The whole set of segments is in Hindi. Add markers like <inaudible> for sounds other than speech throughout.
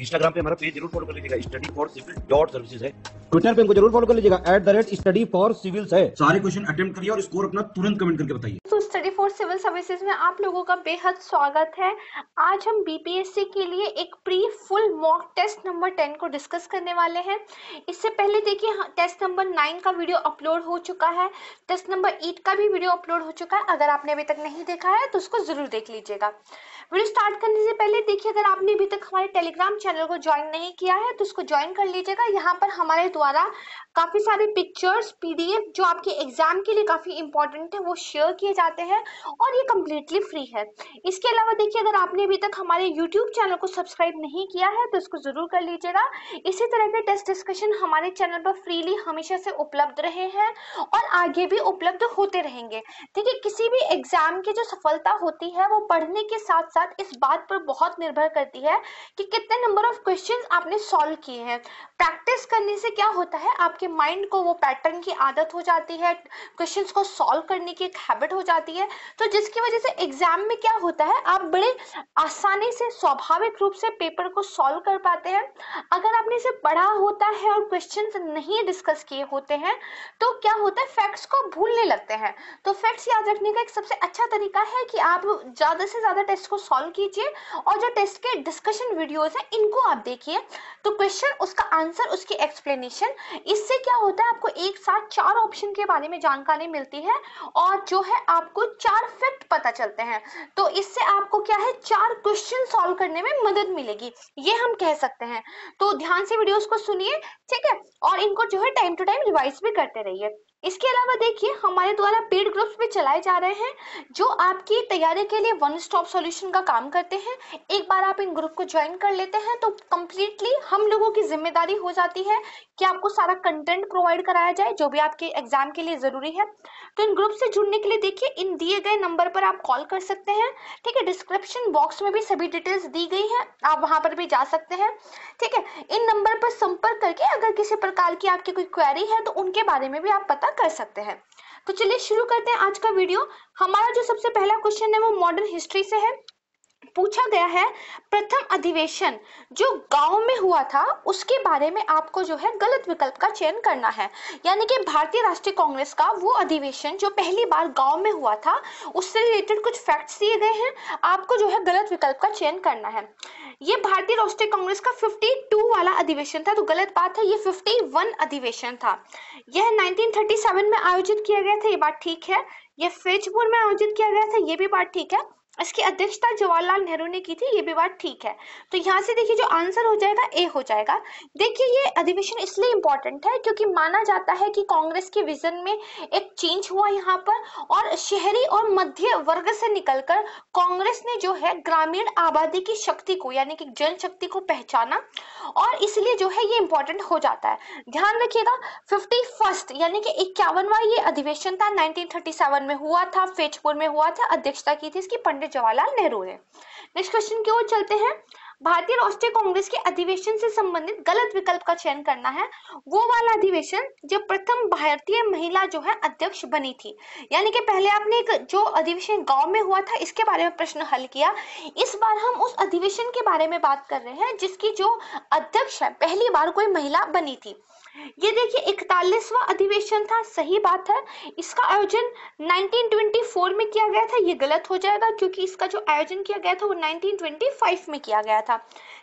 इंस्टाग्राम पे हमारा पेज जरूर फॉलो कर लीजिएगा study for civil dot services है ट्विटर पे हमको जरूर फॉलो कर लीजिएगा at the rate study for civils है सारे क्वेश्चन अटेम्प्ट करिए और स्कोर अपना तुरंत कमेंट करके बताइए तो स्टडी फॉर सिविल सर्विसेज में आप लोगों का बेहद स्वागत है आज हम बीपीएससी के लिए एक pre full mock test number ten को डिस्कस करने वाले हैं इससे पहले देखिए टेस्ट नंबर नाइन का वीडियो अपलोड हो चुका है टेस्ट नंबर एट का भी वीडियो अपलोड हो चुका है अगर आपने अभी तक नहीं देखा है तो उसको जरूर देख लीजिएगा वीडियो स्टार्ट करने से पहले देखिए अगर आपने अभी तक हमारे टेलीग्राम चैनल को ज्वाइन नहीं किया है तो उसको ज्वाइन कर लीजिएगा यहाँ पर हमारे द्वारा काफ़ी सारे पिक्चर्स पीडीएफ जो आपके एग्जाम के लिए काफ़ी इंपॉर्टेंट है वो शेयर किए जाते हैं और ये कम्प्लीटली फ्री है इसके अलावा देखिए अगर आपने अभी तक हमारे यूट्यूब चैनल को सब्सक्राइब नहीं किया है तो उसको ज़रूर कर लीजिएगा इसी तरह के टेस्ट डिस्कशन हमारे चैनल पर फ्रीली हमेशा से उपलब्ध रहे हैं और आगे भी उपलब्ध होते रहेंगे देखिए किसी भी एग्जाम की जो सफलता होती है वो पढ़ने के साथ साथ इस बात पर बहुत निर्भर करती है कि कितने नंबर ऑफ क्वेश्चंस आपने सॉल्व किए हैं प्रैक्टिस करने से क्या होता है आपके माइंड को वो पैटर्न की आदत हो जाती है क्वेश्चंस को सॉल्व करने की एक हैबिट हो जाती है तो जिसकी वजह से एग्जाम में क्या होता है आप बड़े आसानी से स्वाभाविक रूप से पेपर को सॉल्व कर पाते हैं अगर आपने इसे पढ़ा होता है और क्वेश्चन नहीं डिस्कस किए होते हैं तो क्या होता है फैक्ट्स को भूलने लगते हैं तो फैक्ट्स याद रखने का एक सबसे अच्छा तरीका है कि आप ज़्यादा से ज़्यादा टेस्ट को सॉल्व कीजिए और जो टेस्ट के डिस्कशन वीडियोस हैं इनको आप देखिए तो क्वेश्चन उसका आंसर उसकी एक्सप्लेनेशन इससे क्या होता है आपको एक साथ चार ऑप्शन के बारे में जानकारी मिलती है और जो है आपको चार फैक्ट पता चलते हैं तो इससे आपको क्या है चार क्वेश्चन सॉल्व करने में मदद मिलेगी ये हम कह सकते हैं तो ध्यान से वीडियोस को सुनिए ठीक है और इनको जो है टाइम टू टाइम रिवाइज भी करते रहिए इसके अलावा देखिए हमारे द्वारा पेड ग्रुप्स भी चलाए जा रहे हैं जो आपकी तैयारी के लिए वन स्टॉप सॉल्यूशन का काम करते हैं एक बार आप इन ग्रुप को ज्वाइन कर लेते हैं तो कम्प्लीटली हम लोगों की जिम्मेदारी हो जाती है कि आपको सारा कंटेंट प्रोवाइड कराया जाए जो भी आपके एग्जाम के लिए ज़रूरी है तो इन ग्रुप से जुड़ने के लिए देखिए इन दिए गए नंबर पर आप कॉल कर सकते हैं ठीक है डिस्क्रिप्शन बॉक्स में भी सभी डिटेल्स दी गई है आप वहां पर भी जा सकते हैं ठीक है इन नंबर पर संपर्क करके अगर किसी प्रकार की आपकी कोई क्वेरी है तो उनके बारे में भी आप पता पता कर सकते हैं तो चलिए शुरू करते हैं आज का वीडियो हमारा जो सबसे पहला क्वेश्चन है वो मॉडर्न हिस्ट्री से है पूछा गया है प्रथम अधिवेशन जो गांव में हुआ था उसके बारे में आपको जो है गलत विकल्प का चयन करना है यानी कि भारतीय राष्ट्रीय कांग्रेस का वो अधिवेशन जो पहली बार गांव में हुआ था उससे रिलेटेड कुछ फैक्ट्स दिए गए हैं आपको जो है गलत विकल्प का चयन करना है ये भारतीय राष्ट्रीय कांग्रेस का 52 वाला अधिवेशन था तो गलत बात है ये 51 अधिवेशन था यह 1937 में आयोजित किया गया था ये बात ठीक है यह फेजपुर में आयोजित किया गया था ये भी बात ठीक है इसकी अध्यक्षता जवाहरलाल नेहरू ने की थी ये भी बात ठीक है तो यहाँ से देखिए जो आंसर हो जाएगा ए हो जाएगा देखिए ये अधिवेशन इसलिए इम्पोर्टेंट है क्योंकि माना जाता है कि कांग्रेस के विजन में एक चेंज हुआ यहाँ पर और शहरी और मध्य वर्ग से निकलकर कांग्रेस ने जो है ग्रामीण आबादी की शक्ति को यानी कि जनशक्ति को पहचाना और इसलिए जो है ये इम्पोर्टेंट हो जाता है ध्यान रखिएगा फिफ्टी फर्स्ट यानी कि इक्यावनवा ये अधिवेशन था नाइनटीन में हुआ था फेजपुर में हुआ था अध्यक्षता की थी इसकी पंडित पंडित जवाहरलाल नेहरू ने नेक्स्ट क्वेश्चन की ओर चलते हैं भारतीय राष्ट्रीय कांग्रेस के अधिवेशन से संबंधित गलत विकल्प का चयन करना है वो वाला अधिवेशन जब प्रथम भारतीय महिला जो है अध्यक्ष बनी थी यानी कि पहले आपने एक जो अधिवेशन गांव में हुआ था इसके बारे में प्रश्न हल किया इस बार हम उस अधिवेशन के बारे में बात कर रहे हैं जिसकी जो अध्यक्ष है पहली बार कोई महिला बनी थी ये देखिए इकतालीसवा अधिवेशन था सही बात है इसका आयोजन 1924 में किया गया था ये गलत हो जाएगा क्योंकि इसका जो आयोजन किया गया था वो 1925 में किया गया था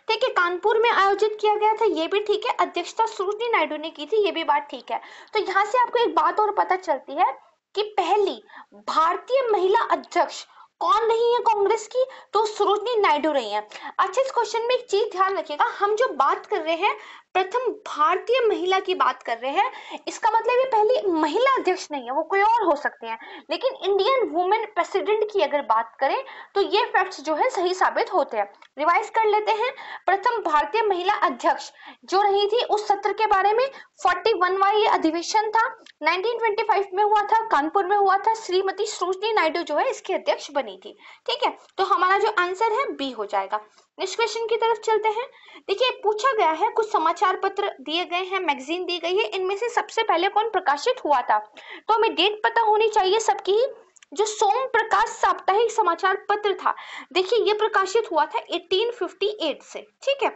ठीक है कानपुर में आयोजित किया गया था ये भी ठीक है अध्यक्षता सुरुति नायडू ने की थी ये भी बात ठीक है तो यहाँ से आपको एक बात और पता चलती है कि पहली भारतीय महिला अध्यक्ष कौन रही है कांग्रेस की तो सुरोजनी नायडू रही है अच्छा इस क्वेश्चन में एक चीज ध्यान रखिएगा हम जो बात कर रहे हैं प्रथम भारतीय महिला की बात कर रहे हैं इसका मतलब ये पहली महिला अध्यक्ष नहीं है वो कोई और हो सकते हैं लेकिन इंडियन वुमेन प्रेसिडेंट की अगर बात करें तो ये फैक्ट्स जो है सही साबित होते हैं रिवाइज कर लेते हैं प्रथम भारतीय महिला अध्यक्ष जो रही थी उस सत्र के बारे में फोर्टी वन ये अधिवेशन था 1925 में हुआ था कानपुर में हुआ था श्रीमती सरोजनी नायडू जो है इसकी अध्यक्ष बनी थी ठीक है तो हमारा जो आंसर है बी हो जाएगा नेक्स्ट क्वेश्चन की तरफ चलते हैं देखिए पूछा गया है कुछ समाचार पत्र दिए गए हैं मैगजीन दी गई है इनमें से सबसे पहले कौन प्रकाशित हुआ था तो हमें डेट पता होनी चाहिए सबकी जो सोम प्रकाश साप्ताहिक समाचार पत्र था देखिए ये प्रकाशित हुआ था 1858 से ठीक है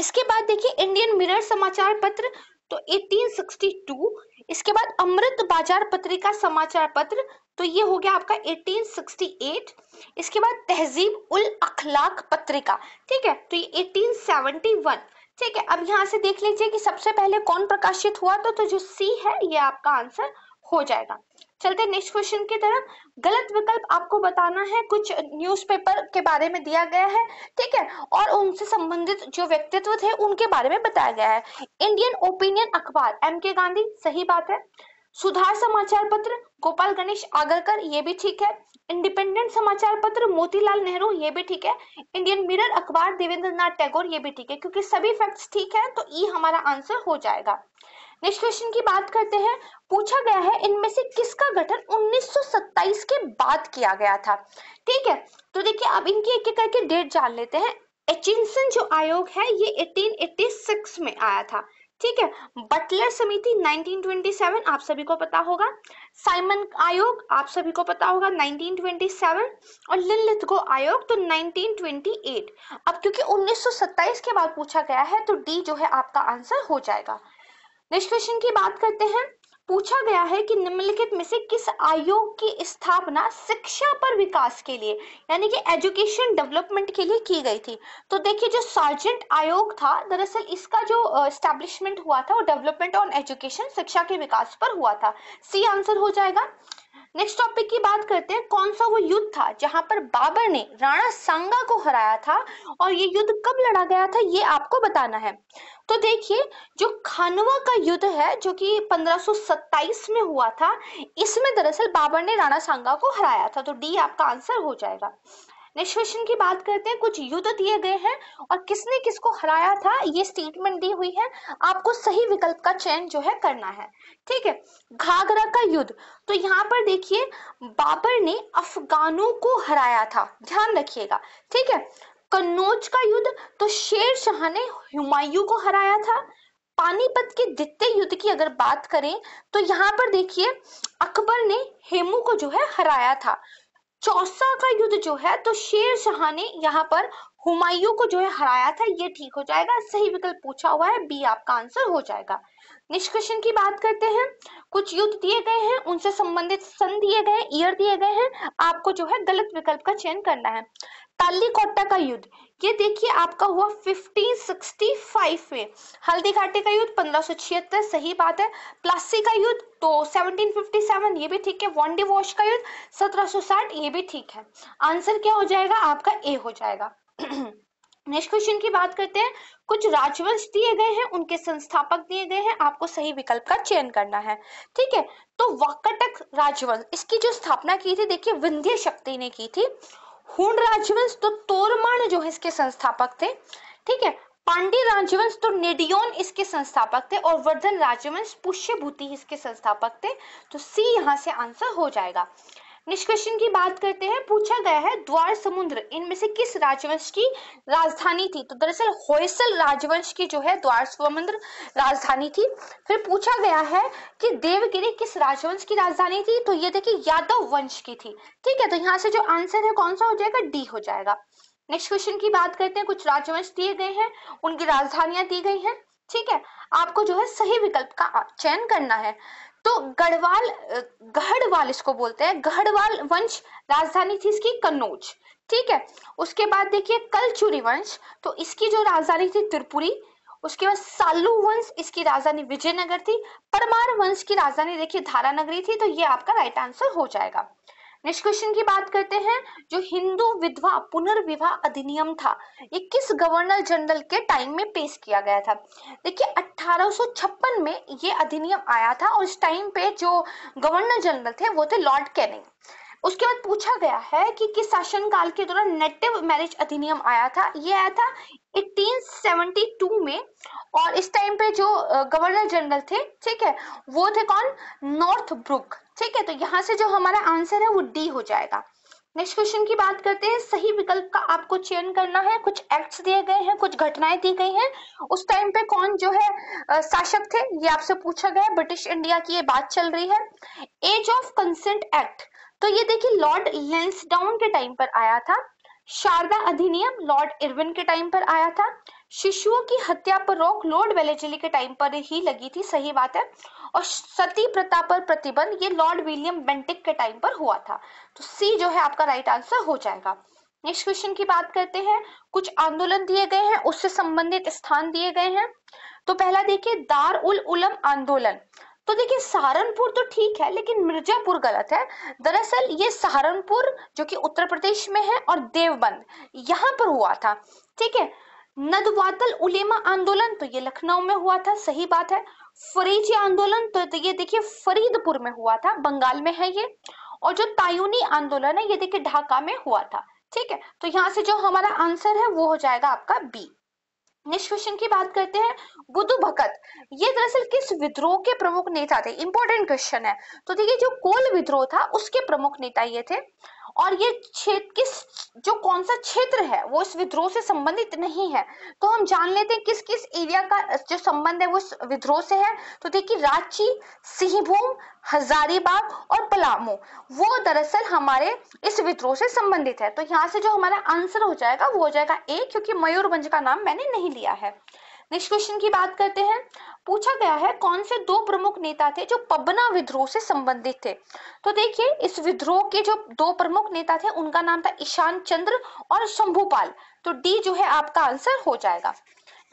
इसके बाद देखिए इंडियन मिरर समाचार पत्र तो 1862 इसके बाद अमृत बाजार पत्रिका समाचार पत्र तो ये हो गया आपका 1868 इसके बाद तहजीब उल अखलाक पत्रिका ठीक है तो ये 1871 ठीक है अब यहाँ से देख लीजिए कि सबसे पहले कौन प्रकाशित हुआ तो, तो जो सी है ये आपका आंसर हो जाएगा चलते नेक्स्ट क्वेश्चन की तरफ गलत विकल्प आपको बताना है कुछ न्यूज़पेपर के बारे में दिया गया है ठीक है और उनसे संबंधित जो व्यक्तित्व थे उनके बारे में बताया गया है इंडियन ओपिनियन अखबार एम के गांधी सही बात है सुधार समाचार पत्र गोपाल गणेश आगरकर ये भी ठीक है इंडिपेंडेंट समाचार पत्र मोतीलाल नेहरू ये भी ठीक है इंडियन मिरर अखबार देवेंद्र नाथ टैगोर ये भी ठीक है क्योंकि सभी फैक्ट्स ठीक है तो ई हमारा आंसर हो जाएगा नेक्स्ट क्वेश्चन की बात करते हैं पूछा गया है इनमें से किसका गठन 1927 के बाद किया गया था ठीक है तो देखिए अब इनकी एक एक करके डेट जान लेते हैं एचिंसन जो आयोग है ये 1886 में आया था ठीक है बटलर समिति 1927 आप सभी को पता होगा साइमन आयोग आप सभी को पता होगा 1927 और लिनलिथगो आयोग तो 1928 अब क्योंकि 1927 के बाद पूछा गया है तो डी जो है आपका आंसर हो जाएगा नेक्स्ट क्वेश्चन की बात करते हैं पूछा गया है कि निम्नलिखित में से किस आयोग की स्थापना शिक्षा पर विकास के लिए यानी कि एजुकेशन डेवलपमेंट के लिए की गई थी तो देखिए जो सार्जेंट आयोग था दरअसल इसका जो स्टैब्लिशमेंट हुआ था वो डेवलपमेंट ऑन एजुकेशन शिक्षा के विकास पर हुआ था सी आंसर हो जाएगा नेक्स्ट टॉपिक की बात करते हैं कौन सा वो युद्ध था जहां पर बाबर ने राणा सांगा को हराया था और ये युद्ध कब लड़ा गया था ये आपको बताना है तो देखिए जो खानवा का युद्ध है जो कि 1527 में हुआ था इसमें दरअसल बाबर ने राणा सांगा को हराया था तो डी आपका आंसर हो जाएगा नेक्स्ट क्वेश्चन की बात करते हैं कुछ युद्ध दिए गए हैं और किसने किसको हराया था ये स्टेटमेंट दी हुई है आपको सही विकल्प का चयन जो है करना है ठीक है घाघरा का युद्ध तो यहाँ पर देखिए बाबर ने अफगानों को हराया था ध्यान रखिएगा ठीक है कन्नौज का युद्ध तो शेर शाह ने हुमायूं को हराया था पानीपत के द्वितीय युद्ध की अगर बात करें तो यहाँ पर देखिए अकबर ने हेमू को जो है हराया था चौसा का युद्ध जो है तो शेर शाह ने यहाँ पर हुमायूं को जो है हराया था ये ठीक हो जाएगा सही विकल्प पूछा हुआ है बी आपका आंसर हो जाएगा निष्कर्षण की बात करते हैं कुछ युद्ध दिए गए हैं उनसे संबंधित सन दिए गए ईयर दिए गए हैं आपको जो है गलत विकल्प का चयन करना है ताली कोट्टा का युद्ध ये देखिए आपका हुआ 1565 में हल्दी घाटी का युद्ध पंद्रह सही बात है प्लासी का युद्ध तो 1757 ये भी ठीक है वॉन्डी वॉश का युद्ध 1760 ये भी ठीक है आंसर क्या हो जाएगा आपका ए हो जाएगा नेक्स्ट <clears throat> क्वेश्चन की बात करते हैं कुछ राजवंश दिए गए हैं उनके संस्थापक दिए गए हैं आपको सही विकल्प का चयन करना है ठीक है तो वाकटक राजवंश इसकी जो स्थापना की थी देखिए विंध्य शक्ति ने की थी हुण राजवंश तो तोरमान जो है इसके संस्थापक थे ठीक है पांडे राजवंश तो नेडियोन इसके संस्थापक थे और वर्धन राजवंश पुष्यभूति इसके संस्थापक थे तो सी यहाँ से आंसर हो जाएगा नेक्स्ट क्वेश्चन की बात करते हैं पूछा गया है द्वार समुद्र इनमें से किस राजवंश की राजधानी थी तो दरअसल होयसल राजवंश की जो है द्वार समुद्र राजधानी थी फिर पूछा गया है कि देवगिरी किस राजवंश की राजधानी थी तो ये देखिए यादव वंश की थी ठीक है तो यहाँ से जो आंसर है कौन सा हो जाएगा डी हो जाएगा नेक्स्ट क्वेश्चन की बात करते हैं कुछ राजवंश दिए गए हैं उनकी राजधानियां दी गई हैं ठीक है आपको जो है सही विकल्प का चयन करना है तो गढ़वाल गढ़वाल इसको बोलते हैं गढ़वाल वंश राजधानी थी इसकी कन्नौज ठीक है उसके बाद देखिए कलचुरी वंश तो इसकी जो राजधानी थी त्रिपुरी उसके बाद सालू वंश इसकी राजधानी विजयनगर थी परमार वंश की राजधानी देखिए धारा नगरी थी तो ये आपका राइट आंसर हो जाएगा नेक्स्ट क्वेश्चन की बात करते हैं जो हिंदू विधवा पुनर्विवाह अधिनियम था ये किस गवर्नर जनरल के टाइम में पेश किया गया था देखिए 1856 में ये अधिनियम आया था और उस टाइम पे जो गवर्नर जनरल थे वो थे लॉर्ड कैनिंग उसके बाद पूछा गया है कि किस शासन काल के दौरान नेटिव मैरिज अधिनियम आया था ये आया था 1872 में और इस टाइम पे जो गवर्नर जनरल थे ठीक है वो थे कौन नॉर्थ ब्रुक ठीक है तो यहाँ से जो हमारा आंसर है वो डी हो जाएगा नेक्स्ट क्वेश्चन की बात करते हैं सही विकल्प का आपको चयन करना है कुछ एक्ट्स दिए गए हैं कुछ घटनाएं दी गई हैं उस टाइम पे कौन जो है शासक थे ये आपसे पूछा गया ब्रिटिश इंडिया की ये बात चल रही है एज ऑफ कंसेंट एक्ट तो ये देखिए लॉर्ड लेंसडाउन के टाइम पर आया था शारदा अधिनियम लॉर्ड इरविन के टाइम पर आया था शिशुओं की हत्या पर रोक लॉर्ड वेलेजली के टाइम पर ही लगी थी सही बात है और सती प्रथा पर प्रतिबंध ये लॉर्ड विलियम बेंटिक के टाइम पर हुआ था तो सी जो है आपका राइट आंसर हो जाएगा नेक्स्ट क्वेश्चन की बात करते हैं कुछ आंदोलन दिए गए हैं उससे संबंधित स्थान दिए गए हैं तो पहला देखिए दार उल उलम आंदोलन तो देखिए सहारनपुर तो ठीक है लेकिन मिर्जापुर गलत है दरअसल ये सहारनपुर जो कि उत्तर प्रदेश में है और देवबंद यहाँ पर हुआ था ठीक है नदवातल उलेमा आंदोलन तो ये लखनऊ में हुआ था सही बात है फरीजी आंदोलन तो ये देखिए फरीदपुर में हुआ था बंगाल में है ये और जो तायुनी आंदोलन है ये देखिए ढाका में हुआ था ठीक है तो यहाँ से जो हमारा आंसर है वो हो जाएगा आपका बी नेक्स्ट क्वेश्चन की बात करते हैं गुदु भगत ये दरअसल किस विद्रोह के प्रमुख नेता थे इंपॉर्टेंट क्वेश्चन है तो देखिए जो कोल विद्रोह था उसके प्रमुख नेता ये थे और ये क्षेत्र किस जो कौन सा क्षेत्र है वो इस विद्रोह से संबंधित नहीं है तो हम जान लेते हैं किस किस एरिया का जो संबंध है वो इस विद्रोह से है तो देखिए रांची सिंहभूम हजारीबाग और पलामू वो दरअसल हमारे इस विद्रोह से संबंधित है तो यहाँ से जो हमारा आंसर हो जाएगा वो हो जाएगा ए क्योंकि मयूरभंज का नाम मैंने नहीं लिया है नेक्स्ट क्वेश्चन की बात करते हैं पूछा गया है कौन से दो प्रमुख नेता थे जो पबना विद्रोह से संबंधित थे तो देखिए इस विद्रोह के जो दो प्रमुख नेता थे उनका नाम था ईशान चंद्र और शंभुपाल तो डी जो है आपका आंसर हो जाएगा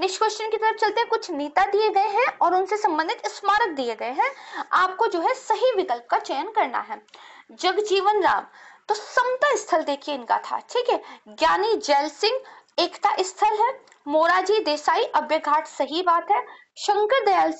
नेक्स्ट क्वेश्चन की तरफ चलते हैं कुछ नेता दिए गए हैं और उनसे संबंधित स्मारक दिए गए हैं आपको जो है सही विकल्प का चयन करना है जगजीवन राम तो समता स्थल देखिए इनका था ठीक है ज्ञानी जैल सिंह एकता स्थल है मोराजी देसाई अभ्यघाट सही बात है शंकर दयाल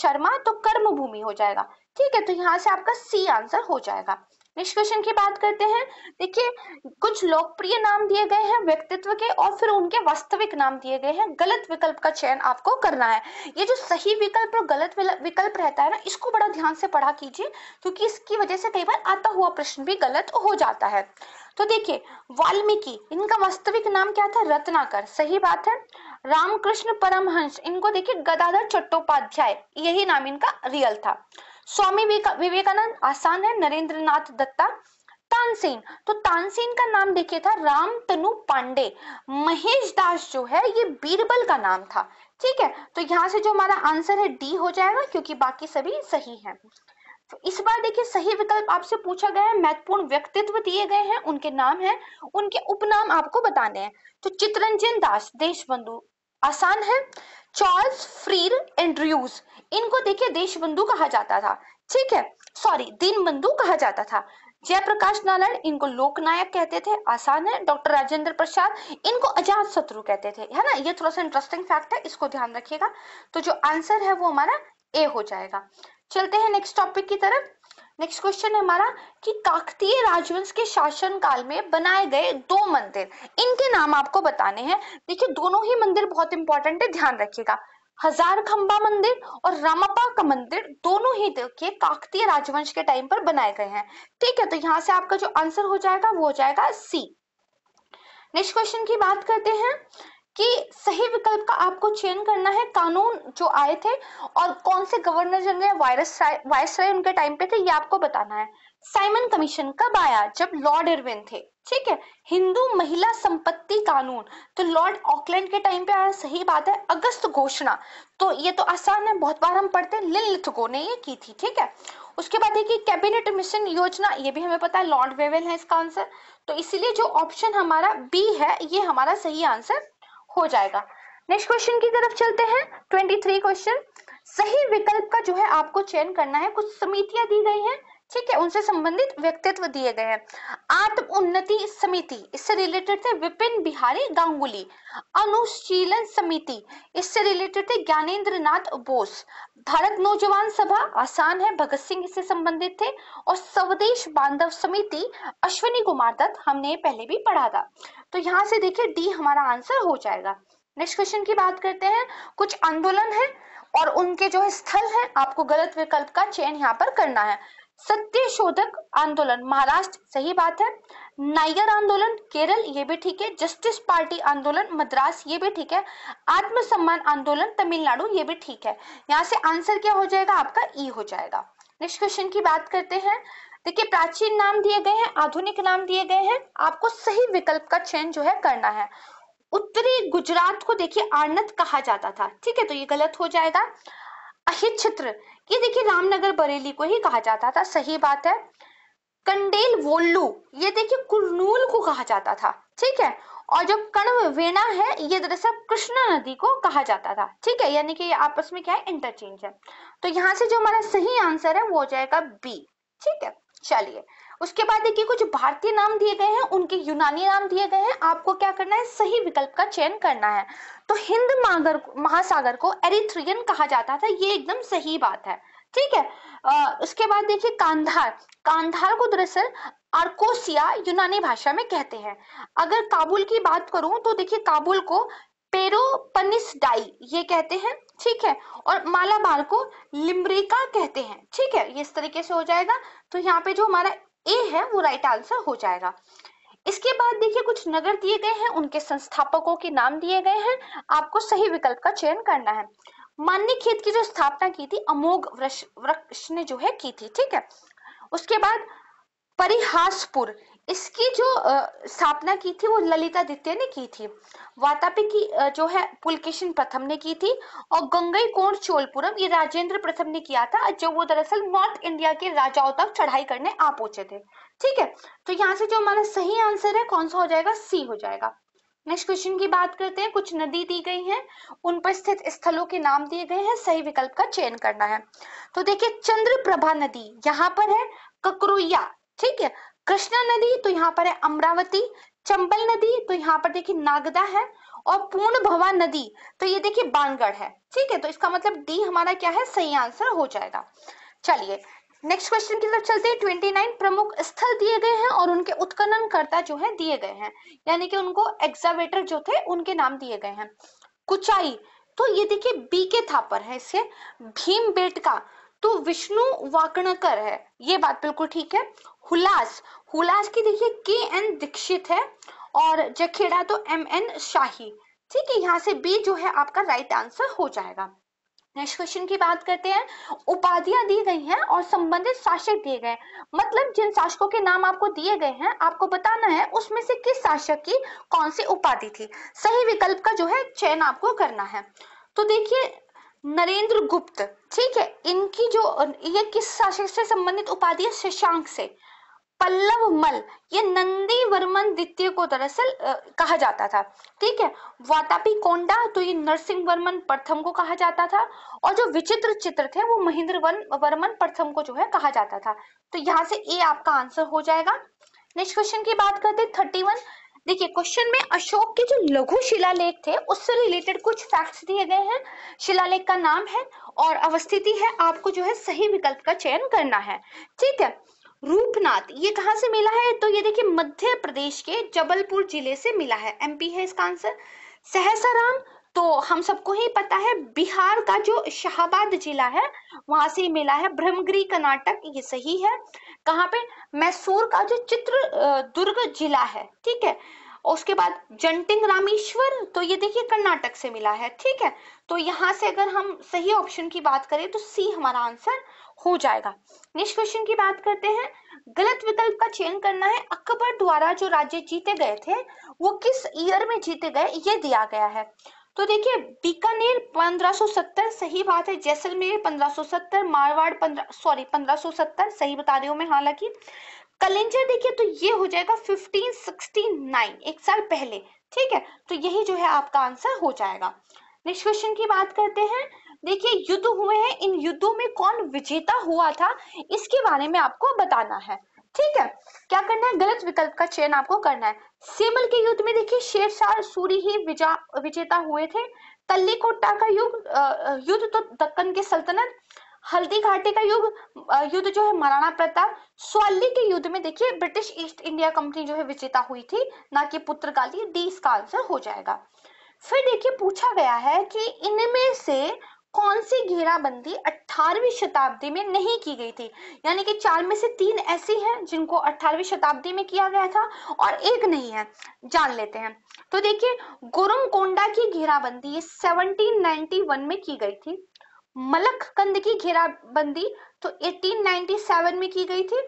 शर्मा तो कर्म भूमि हो जाएगा ठीक है तो यहाँ से आपका सी आंसर हो जाएगा नेक्स्ट क्वेश्चन की बात करते हैं देखिए कुछ लोकप्रिय नाम दिए गए हैं व्यक्तित्व के और फिर उनके वास्तविक नाम दिए गए हैं गलत विकल्प का चयन आपको करना है ये जो सही विकल्प और गलत विकल्प रहता है ना इसको बड़ा ध्यान से पढ़ा कीजिए क्योंकि इसकी वजह से कई बार आता हुआ प्रश्न भी गलत हो जाता है तो देखिए वाल्मीकि इनका वास्तविक नाम क्या था रत्नाकर सही बात है रामकृष्ण परमहंस इनको देखिए गदाधर चट्टोपाध्याय यही नाम इनका रियल था स्वामी विवेकानंद आसान है नरेंद्र दत्ता तानसेन तो तानसेन का नाम देखिए था राम तनु पांडे महेश दास जो है ये बीरबल का नाम था ठीक है तो यहाँ से जो हमारा आंसर है डी हो जाएगा क्योंकि बाकी सभी सही है इस बार देखिए सही विकल्प आपसे पूछा गया है महत्वपूर्ण व्यक्तित्व दिए गए हैं उनके नाम हैं उनके उपनाम आपको बताने हैं तो चित्रंजन दास देशबंधु आसान है चार्ल्स फ्रीर एंड्रयूज इनको देखिए देशबंधु कहा जाता था ठीक है सॉरी दीनबंधु कहा जाता था जयप्रकाश नारायण इनको लोकनायक कहते थे आसान है डॉक्टर राजेंद्र प्रसाद इनको अजात शत्रु कहते थे है ना ये थोड़ा सा इंटरेस्टिंग फैक्ट है इसको ध्यान रखिएगा तो जो आंसर है वो हमारा ए हो जाएगा चलते हैं नेक्स्ट टॉपिक की तरफ नेक्स्ट क्वेश्चन है हमारा कि काकतीय राजवंश के शासन काल में बनाए गए दो मंदिर इनके नाम आपको बताने हैं देखिए दोनों ही मंदिर बहुत इंपॉर्टेंट है ध्यान रखिएगा हजार खंबा मंदिर और रामापा का मंदिर दोनों ही देखिए काकतीय राजवंश के टाइम पर बनाए गए हैं ठीक है तो यहाँ से आपका जो आंसर हो जाएगा वो हो जाएगा सी नेक्स्ट क्वेश्चन की बात करते हैं कि सही विकल्प का आपको चयन करना है कानून जो आए थे और कौन से गवर्नर जनरल वायरस वायरस राय उनके टाइम पे थे ये आपको बताना है साइमन कमीशन कब आया जब लॉर्ड इरविन थे ठीक है हिंदू महिला संपत्ति कानून तो लॉर्ड ऑकलैंड के टाइम पे आया सही बात है अगस्त घोषणा तो ये तो आसान है बहुत बार हम पढ़ते हैं लिन लिथगो ने ये की थी ठीक है उसके बाद देखिए कैबिनेट मिशन योजना ये भी हमें पता है लॉर्ड वेवेल है इसका आंसर तो इसीलिए जो ऑप्शन हमारा बी है ये हमारा सही आंसर हो जाएगा नेक्स्ट क्वेश्चन की तरफ चलते हैं 23 क्वेश्चन सही विकल्प का जो है आपको चयन करना है कुछ समितियां दी गई हैं ठीक है उनसे संबंधित व्यक्तित्व दिए गए हैं आत्म उन्नति समिति इससे रिलेटेड थे विपिन बिहारी गांगुली अनुशीलन समिति इससे रिलेटेड थे ज्ञानेन्द्र नाथ बोस भारत नौजवान सभा आसान है भगत सिंह इससे संबंधित थे और स्वदेश बांधव समिति अश्विनी कुमार दत्त हमने पहले भी पढ़ा था तो यहाँ से देखिए डी हमारा आंसर हो जाएगा नेक्स्ट क्वेश्चन की बात करते हैं कुछ आंदोलन है और उनके जो है स्थल है आपको गलत विकल्प का चयन यहाँ पर करना है सत्य शोधक आंदोलन महाराष्ट्र सही बात है नाइगर आंदोलन केरल ये भी ठीक है जस्टिस पार्टी आंदोलन मद्रास ये भी ठीक है आत्मसम्मान आंदोलन तमिलनाडु ये भी ठीक है यहाँ से आंसर क्या हो जाएगा आपका ई e हो जाएगा नेक्स्ट क्वेश्चन की बात करते हैं देखिए प्राचीन नाम दिए गए हैं आधुनिक नाम दिए गए हैं आपको सही विकल्प का चयन जो है करना है उत्तरी गुजरात को देखिए आर्नत कहा जाता था ठीक है तो ये गलत हो जाएगा अहिचित्र ये देखिए रामनगर बरेली को ही कहा जाता था सही बात है कंडेल वोल्लू ये देखिए कुरनूल को कहा जाता था ठीक है और जो कण वेणा है ये दरअसल कृष्णा नदी को कहा जाता था ठीक है यानी कि आपस में क्या है इंटरचेंज है तो यहाँ से जो हमारा सही आंसर है वो हो जाएगा बी ठीक है चलिए उसके बाद देखिए कुछ भारतीय नाम दिए गए हैं उनके यूनानी नाम दिए गए हैं आपको क्या करना है सही विकल्प का चयन करना है तो हिंद मागर महासागर को एरिथ्रियन कहा जाता था ये एकदम सही बात है ठीक है आ, उसके बाद देखिए कांधार कांधार को दरअसल आर्कोसिया यूनानी भाषा में कहते हैं अगर काबुल की बात करूं तो देखिए काबुल को पेरोपनिसडाई ये कहते हैं ठीक है और मालाबार को लिमरिका कहते हैं ठीक है ये इस तरीके से हो जाएगा तो यहाँ पे जो हमारा ए है वो राइट आंसर हो जाएगा इसके बाद देखिए कुछ नगर दिए गए हैं उनके संस्थापकों के नाम दिए गए हैं आपको सही विकल्प का चयन करना है मान्य खेत की जो स्थापना की थी अमोघ वृक्ष ने जो है की थी ठीक है उसके बाद परिहासपुर इसकी जो स्थापना की थी वो ललितादित्य ने की थी वातापी की जो है पुलकेशन प्रथम ने की थी और गंगई कोण चोलपुरम ये राजेंद्र प्रथम ने किया था जो वो दरअसल नॉर्थ इंडिया के राजाओं तक चढ़ाई करने आ पहुंचे थे ठीक है तो यहाँ से जो हमारा सही आंसर है कौन सा हो जाएगा सी हो जाएगा नेक्स्ट क्वेश्चन की बात करते हैं कुछ नदी दी गई हैं उन पर स्थित स्थलों के नाम दिए गए हैं सही विकल्प का चयन करना है तो देखिए चंद्रप्रभा नदी यहाँ पर है ककरोया ठीक है कृष्णा नदी तो यहाँ पर है अमरावती चंबल नदी तो यहाँ पर देखिए नागदा है और पूर्ण भवा नदी तो ये देखिए बानगढ़ है ठीक है तो इसका मतलब डी हमारा क्या है सही आंसर हो जाएगा चलिए नेक्स्ट क्वेश्चन की तरफ चलते हैं ट्वेंटी नाइन प्रमुख स्थल दिए गए हैं और उनके उत्खनन करता जो है दिए गए हैं यानी कि उनको एक्सावेटर जो थे उनके नाम दिए गए हैं कुचाई तो ये देखिए बी के थापर है इसे भीम बेटका तो विष्णु वाकणकर है ये बात बिल्कुल ठीक है हुलास हुलास की देखिए के एन दीक्षित है और जखेड़ा तो एम एन शाही ठीक है यहाँ से बी जो है आपका राइट आंसर हो जाएगा नेक्स्ट क्वेश्चन की बात करते हैं उपाधियां दी गई हैं और संबंधित शासक दिए गए मतलब जिन शासकों के नाम आपको दिए गए हैं आपको बताना है उसमें से किस शासक की कौन सी उपाधि थी सही विकल्प का जो है चयन आपको करना है तो देखिए नरेंद्र गुप्त ठीक है इनकी जो ये किस शासक से संबंधित उपाधि है शशांक से पल्लव मल ये नंदी वर्मन द्वितीय को दरअसल कहा जाता था ठीक है वातापी कोंडा तो ये नरसिंह वर्मन प्रथम को कहा जाता था और जो विचित्र चित्र थे वो महेंद्र वर्मन प्रथम को जो है कहा जाता था तो यहाँ से ए आपका आंसर हो जाएगा नेक्स्ट क्वेश्चन की बात करते थर्टी वन देखिए क्वेश्चन में अशोक के जो लघु शिलालेख थे उससे रिलेटेड कुछ फैक्ट्स दिए गए हैं शिलालेख का नाम है और अवस्थिति है आपको जो है सही विकल्प का चयन करना है ठीक है रूपनाथ ये कहाँ से मिला है तो ये देखिए मध्य प्रदेश के जबलपुर जिले से मिला है एमपी है इसका आंसर सहसाराम तो हम सबको ही पता है बिहार का जो शाहबाद जिला है वहां से मिला है ब्रह्मगिरी कर्नाटक ये सही है कहाँ पे मैसूर का जो चित्र दुर्ग जिला है ठीक है उसके बाद जंटिंग रामेश्वर तो ये देखिए कर्नाटक से मिला है ठीक है तो यहाँ से अगर हम सही ऑप्शन की बात करें तो सी हमारा आंसर हो जाएगा नेक्स्ट क्वेश्चन की बात करते हैं गलत विकल्प का चयन करना है अकबर द्वारा जो राज्य जीते गए थे वो किस ईयर में जीते गए ये दिया गया है तो देखिए बीकानेर 1570 सही बात है जैसलमेर 1570 मारवाड़ 15 सॉरी 1570 सही बता रही हूँ मैं हालांकि कलेंजर देखिए तो ये हो जाएगा 1569 एक साल पहले ठीक है तो यही जो है आपका आंसर हो जाएगा नेक्स्ट क्वेश्चन की बात करते हैं देखिए युद्ध हुए हैं इन युद्धों में कौन विजेता हुआ था इसके बारे में आपको बताना है ठीक है क्या करना है गलत विकल्प का चयन आपको करना है सेमल के युद्ध में देखिए शेरशाह सूरी ही विजेता हुए थे तल्लीकोट्टा का युग युद्ध तो दक्कन की सल्तनत हल्दी घाटी का युग युद्ध जो है महाराणा प्रताप स्वाली के युद्ध में देखिए ब्रिटिश ईस्ट इंडिया कंपनी जो है विजेता हुई थी ना कि पुत्रकाली डी इसका आंसर हो जाएगा फिर देखिए पूछा गया है कि इनमें से कौन सी घेराबंदी 18वीं शताब्दी में नहीं की गई थी यानी कि चार में से तीन ऐसी हैं जिनको 18वीं शताब्दी में किया गया था और एक नहीं है जान लेते हैं तो देखिए कोंडा की घेराबंदी 1791 में की गई थी कंद की घेराबंदी तो 1897 में की गई थी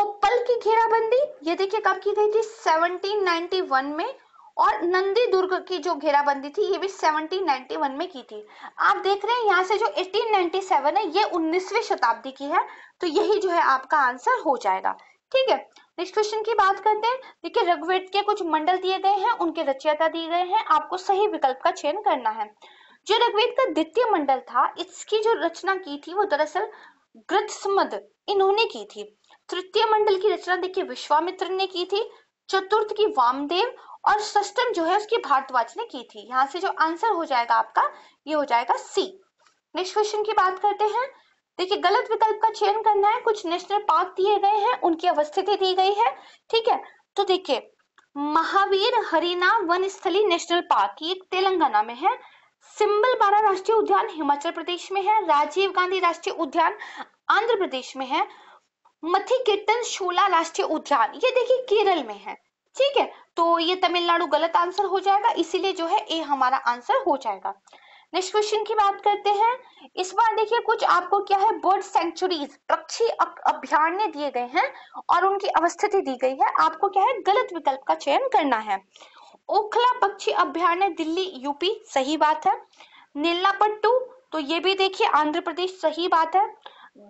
कोप्पल की घेराबंदी ये देखिए कब की गई थी 1791 में और नंदी दुर्ग की जो घेराबंदी थी ये भी 1791 में की थी आप देख रहे हैं यहाँ से जो 1897 है ये 19वीं शताब्दी की है तो यही जो है आपका आंसर हो जाएगा ठीक है नेक्स्ट क्वेश्चन की बात करते हैं देखिए रघुवेद के कुछ मंडल दिए गए हैं उनके रचयिता दिए गए हैं आपको सही विकल्प का चयन करना है जो ऋग्वेद का द्वितीय मंडल था इसकी जो रचना की थी वो दरअसल ग्रद इन्होंने की थी तृतीय मंडल की रचना देखिए विश्वामित्र ने की थी चतुर्थ की वामदेव और सिस्टम जो है उसकी भारतवाच ने की थी यहाँ से जो आंसर हो जाएगा आपका ये हो जाएगा सी नेक्स्ट क्वेश्चन की बात करते हैं देखिए गलत विकल्प का चयन करना है कुछ नेशनल पार्क दिए गए हैं उनकी अवस्थिति दी गई है ठीक है तो देखिए Mahavir Harina Vanasthali national park ये तेलंगाना में है सिंबल बारा राष्ट्रीय उद्यान हिमाचल प्रदेश में है राजीव गांधी राष्ट्रीय उद्यान आंध्र प्रदेश में है मथी कीर्तन शोला राष्ट्रीय उद्यान ये देखिए केरल में है ठीक है तो ये तमिलनाडु गलत आंसर हो जाएगा इसीलिए जो है ए हमारा आंसर हो जाएगा नेक्स्ट क्वेश्चन की बात करते हैं इस बार देखिए कुछ आपको क्या है बर्ड सेंचुरीज पक्षी अभ्यारण्य दिए गए हैं और उनकी अवस्थिति दी गई है आपको क्या है गलत विकल्प का चयन करना है ओखला पक्षी अभ्यारण्य दिल्ली यूपी सही बात है नीलापट्टू तो ये भी देखिए आंध्र प्रदेश सही बात है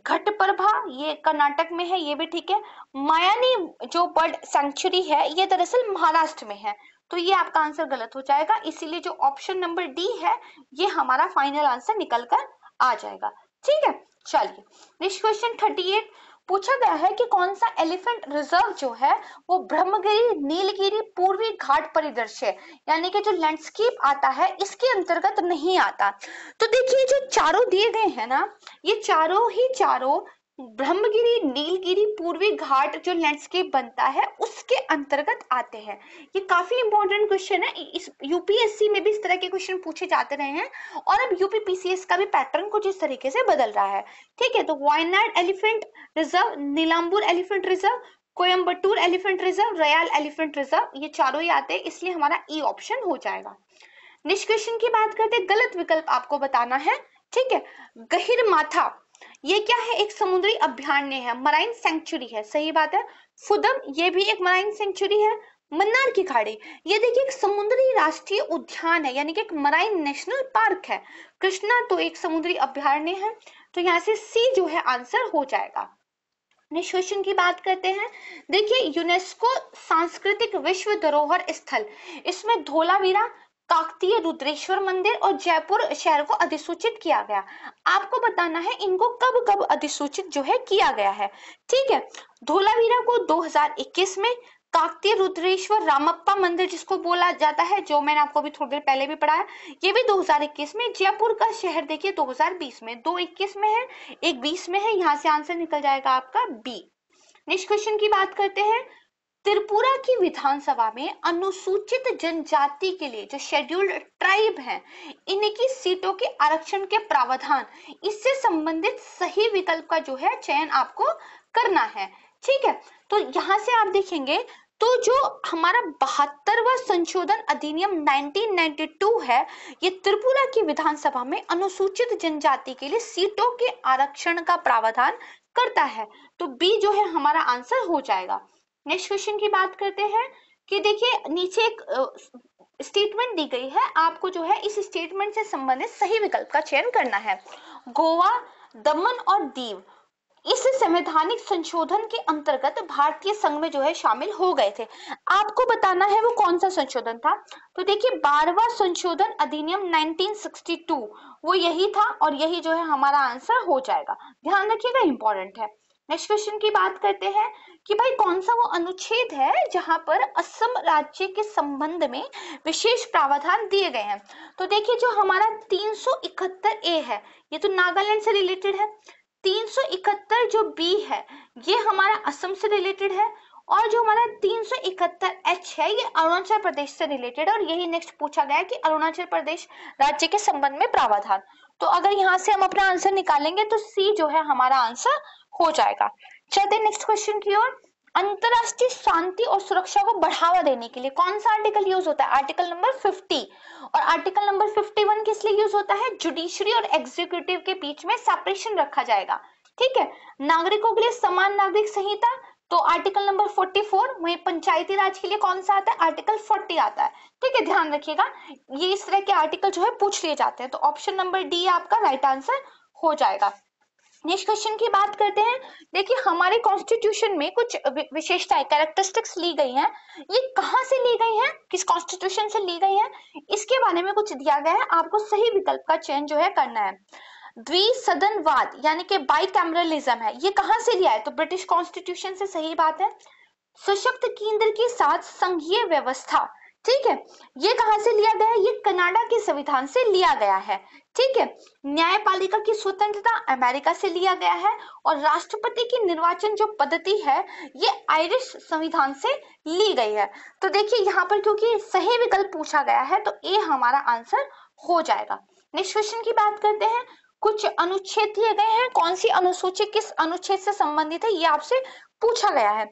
घटप्रभा ये कर्नाटक में है ये भी ठीक है मायानी जो बर्ड सेंचुरी है ये दरअसल महाराष्ट्र में है तो ये आपका आंसर गलत हो जाएगा इसीलिए जो ऑप्शन नंबर डी है ये हमारा फाइनल आंसर निकल कर आ जाएगा ठीक है चलिए नेक्स्ट क्वेश्चन थर्टी एट पूछा गया है कि कौन सा एलिफेंट रिजर्व जो है वो ब्रह्मगिरी नीलगिरी पूर्वी घाट परिदृश्य यानी कि जो लैंडस्केप आता है इसके अंतर्गत नहीं आता तो देखिए जो चारों दिए गए हैं ना ये चारों ही चारों ब्रह्मगिरी नीलगिरी पूर्वी घाट जो लैंडस्केप बनता है उसके अंतर्गत आते हैं ये काफी इंपॉर्टेंट क्वेश्चन है इस यूपीएससी में भी इस तरह के क्वेश्चन पूछे जाते रहे हैं और अब यूपीपीसीएस का भी पैटर्न कुछ इस तरीके से बदल रहा है ठीक है तो Wayanad elephant reserve Nilambur elephant reserve Coimbatore elephant reserve Rayala elephant reserve ये चारों ही आते हैं इसलिए हमारा ई e ऑप्शन हो जाएगा निष्क्वेशन की बात करते गलत विकल्प आपको बताना है ठीक है गहिर माथा ये क्या है एक समुद्री अभ्यारण्य है मराइन सेंचुरी है सही बात है फुदम ये भी एक मराइन सेंचुरी है मन्नार की खाड़ी ये देखिए एक समुद्री राष्ट्रीय उद्यान है यानी कि एक मराइन नेशनल पार्क है कृष्णा तो एक समुद्री अभ्यारण्य है तो यहाँ से सी जो है आंसर हो जाएगा नेक्स्ट क्वेश्चन की बात करते हैं देखिए यूनेस्को सांस्कृतिक विश्व धरोहर स्थल इसमें धोलावीरा काकतीय रुद्रेश्वर मंदिर और जयपुर शहर को अधिसूचित किया गया आपको बताना है इनको कब कब अधिसूचित जो है किया गया है ठीक है धोलावीरा को 2021 में काकतीय रुद्रेश्वर रामप्पा मंदिर जिसको बोला जाता है जो मैंने आपको अभी थोड़ी देर पहले भी पढ़ाया ये भी 2021 में जयपुर का शहर देखिए 2020 में दो 21 में है एक बीस में है यहाँ से आंसर निकल जाएगा आपका बी नेक्स्ट क्वेश्चन की बात करते हैं त्रिपुरा की विधानसभा में अनुसूचित जनजाति के लिए जो शेड्यूल्ड ट्राइब हैं इनकी सीटों के आरक्षण के प्रावधान इससे संबंधित सही विकल्प का जो है चयन आपको करना है ठीक है तो यहाँ से आप देखेंगे तो जो हमारा बहत्तरवा संशोधन अधिनियम 1992 है ये त्रिपुरा की विधानसभा में अनुसूचित जनजाति के लिए सीटों के आरक्षण का प्रावधान करता है तो बी जो है हमारा आंसर हो जाएगा नेक्स्ट क्वेश्चन की बात करते हैं कि देखिए नीचे एक स्टेटमेंट दी गई है आपको जो है इस स्टेटमेंट से संबंधित सही विकल्प का चयन करना है गोवा दमन और दीव इस संवैधानिक संशोधन के अंतर्गत भारतीय संघ में जो है शामिल हो गए थे आपको बताना है वो कौन सा संशोधन था तो देखिए बारवा संशोधन अधिनियम 1962 वो यही था और यही जो है हमारा आंसर हो जाएगा ध्यान रखिएगा इंपॉर्टेंट है नेक्स्ट क्वेश्चन की बात करते हैं कि भाई कौन सा वो अनुच्छेद है जहां पर असम राज्य के संबंध में विशेष प्रावधान दिए गए हैं तो देखिए जो हमारा 371 ए है ये तो नागालैंड से रिलेटेड है 371 जो बी है ये हमारा असम से रिलेटेड है और जो हमारा 371 एच है ये अरुणाचल प्रदेश से रिलेटेड और यही नेक्स्ट पूछा गया कि अरुणाचल प्रदेश राज्य के संबंध में प्रावधान तो अगर यहाँ से हम अपना आंसर निकालेंगे तो सी जो है हमारा आंसर हो जाएगा चलते नेक्स्ट क्वेश्चन की ओर अंतरराष्ट्रीय शांति और सुरक्षा को बढ़ावा देने के लिए कौन सा आर्टिकल यूज होता है आर्टिकल नंबर 50 और आर्टिकल नंबर 51 किस लिए यूज होता है जुडिशरी और एग्जीक्यूटिव के बीच में सेपरेशन रखा जाएगा ठीक है नागरिकों के लिए समान नागरिक संहिता तो आर्टिकल नंबर 44 वहीं पंचायती राज के लिए कौन सा आता है आर्टिकल 40 आता है ठीक है ध्यान रखिएगा ये इस तरह के आर्टिकल जो है पूछ लिए जाते हैं तो ऑप्शन नंबर डी आपका राइट आंसर हो जाएगा नेक्स्ट क्वेश्चन की बात करते हैं देखिए हमारे कॉन्स्टिट्यूशन में कुछ विशेषताएं कैरेक्टरिस्टिक्स ली गई हैं ये कहाँ से ली गई हैं किस कॉन्स्टिट्यूशन से ली गई हैं इसके बारे में कुछ दिया गया है आपको सही विकल्प का चयन जो है करना है द्विसदनवाद यानी कि बाइकैमरलिज्म है ये कहाँ से लिया है तो ब्रिटिश कॉन्स्टिट्यूशन से सही बात है सशक्त केंद्र के साथ संघीय व्यवस्था ठीक है ये कहां से लिया गया है ये कनाडा के संविधान से लिया गया है ठीक है न्यायपालिका की स्वतंत्रता अमेरिका से लिया गया है और राष्ट्रपति की निर्वाचन जो पद्धति है ये आयरिश संविधान से ली गई है तो देखिए यहाँ पर क्योंकि सही विकल्प पूछा गया है तो ए हमारा आंसर हो जाएगा नेक्स्ट क्वेश्चन की बात करते हैं कुछ अनुच्छेद दिए गए हैं कौन सी अनुसूची किस अनुच्छेद से संबंधित है ये आपसे पूछा गया है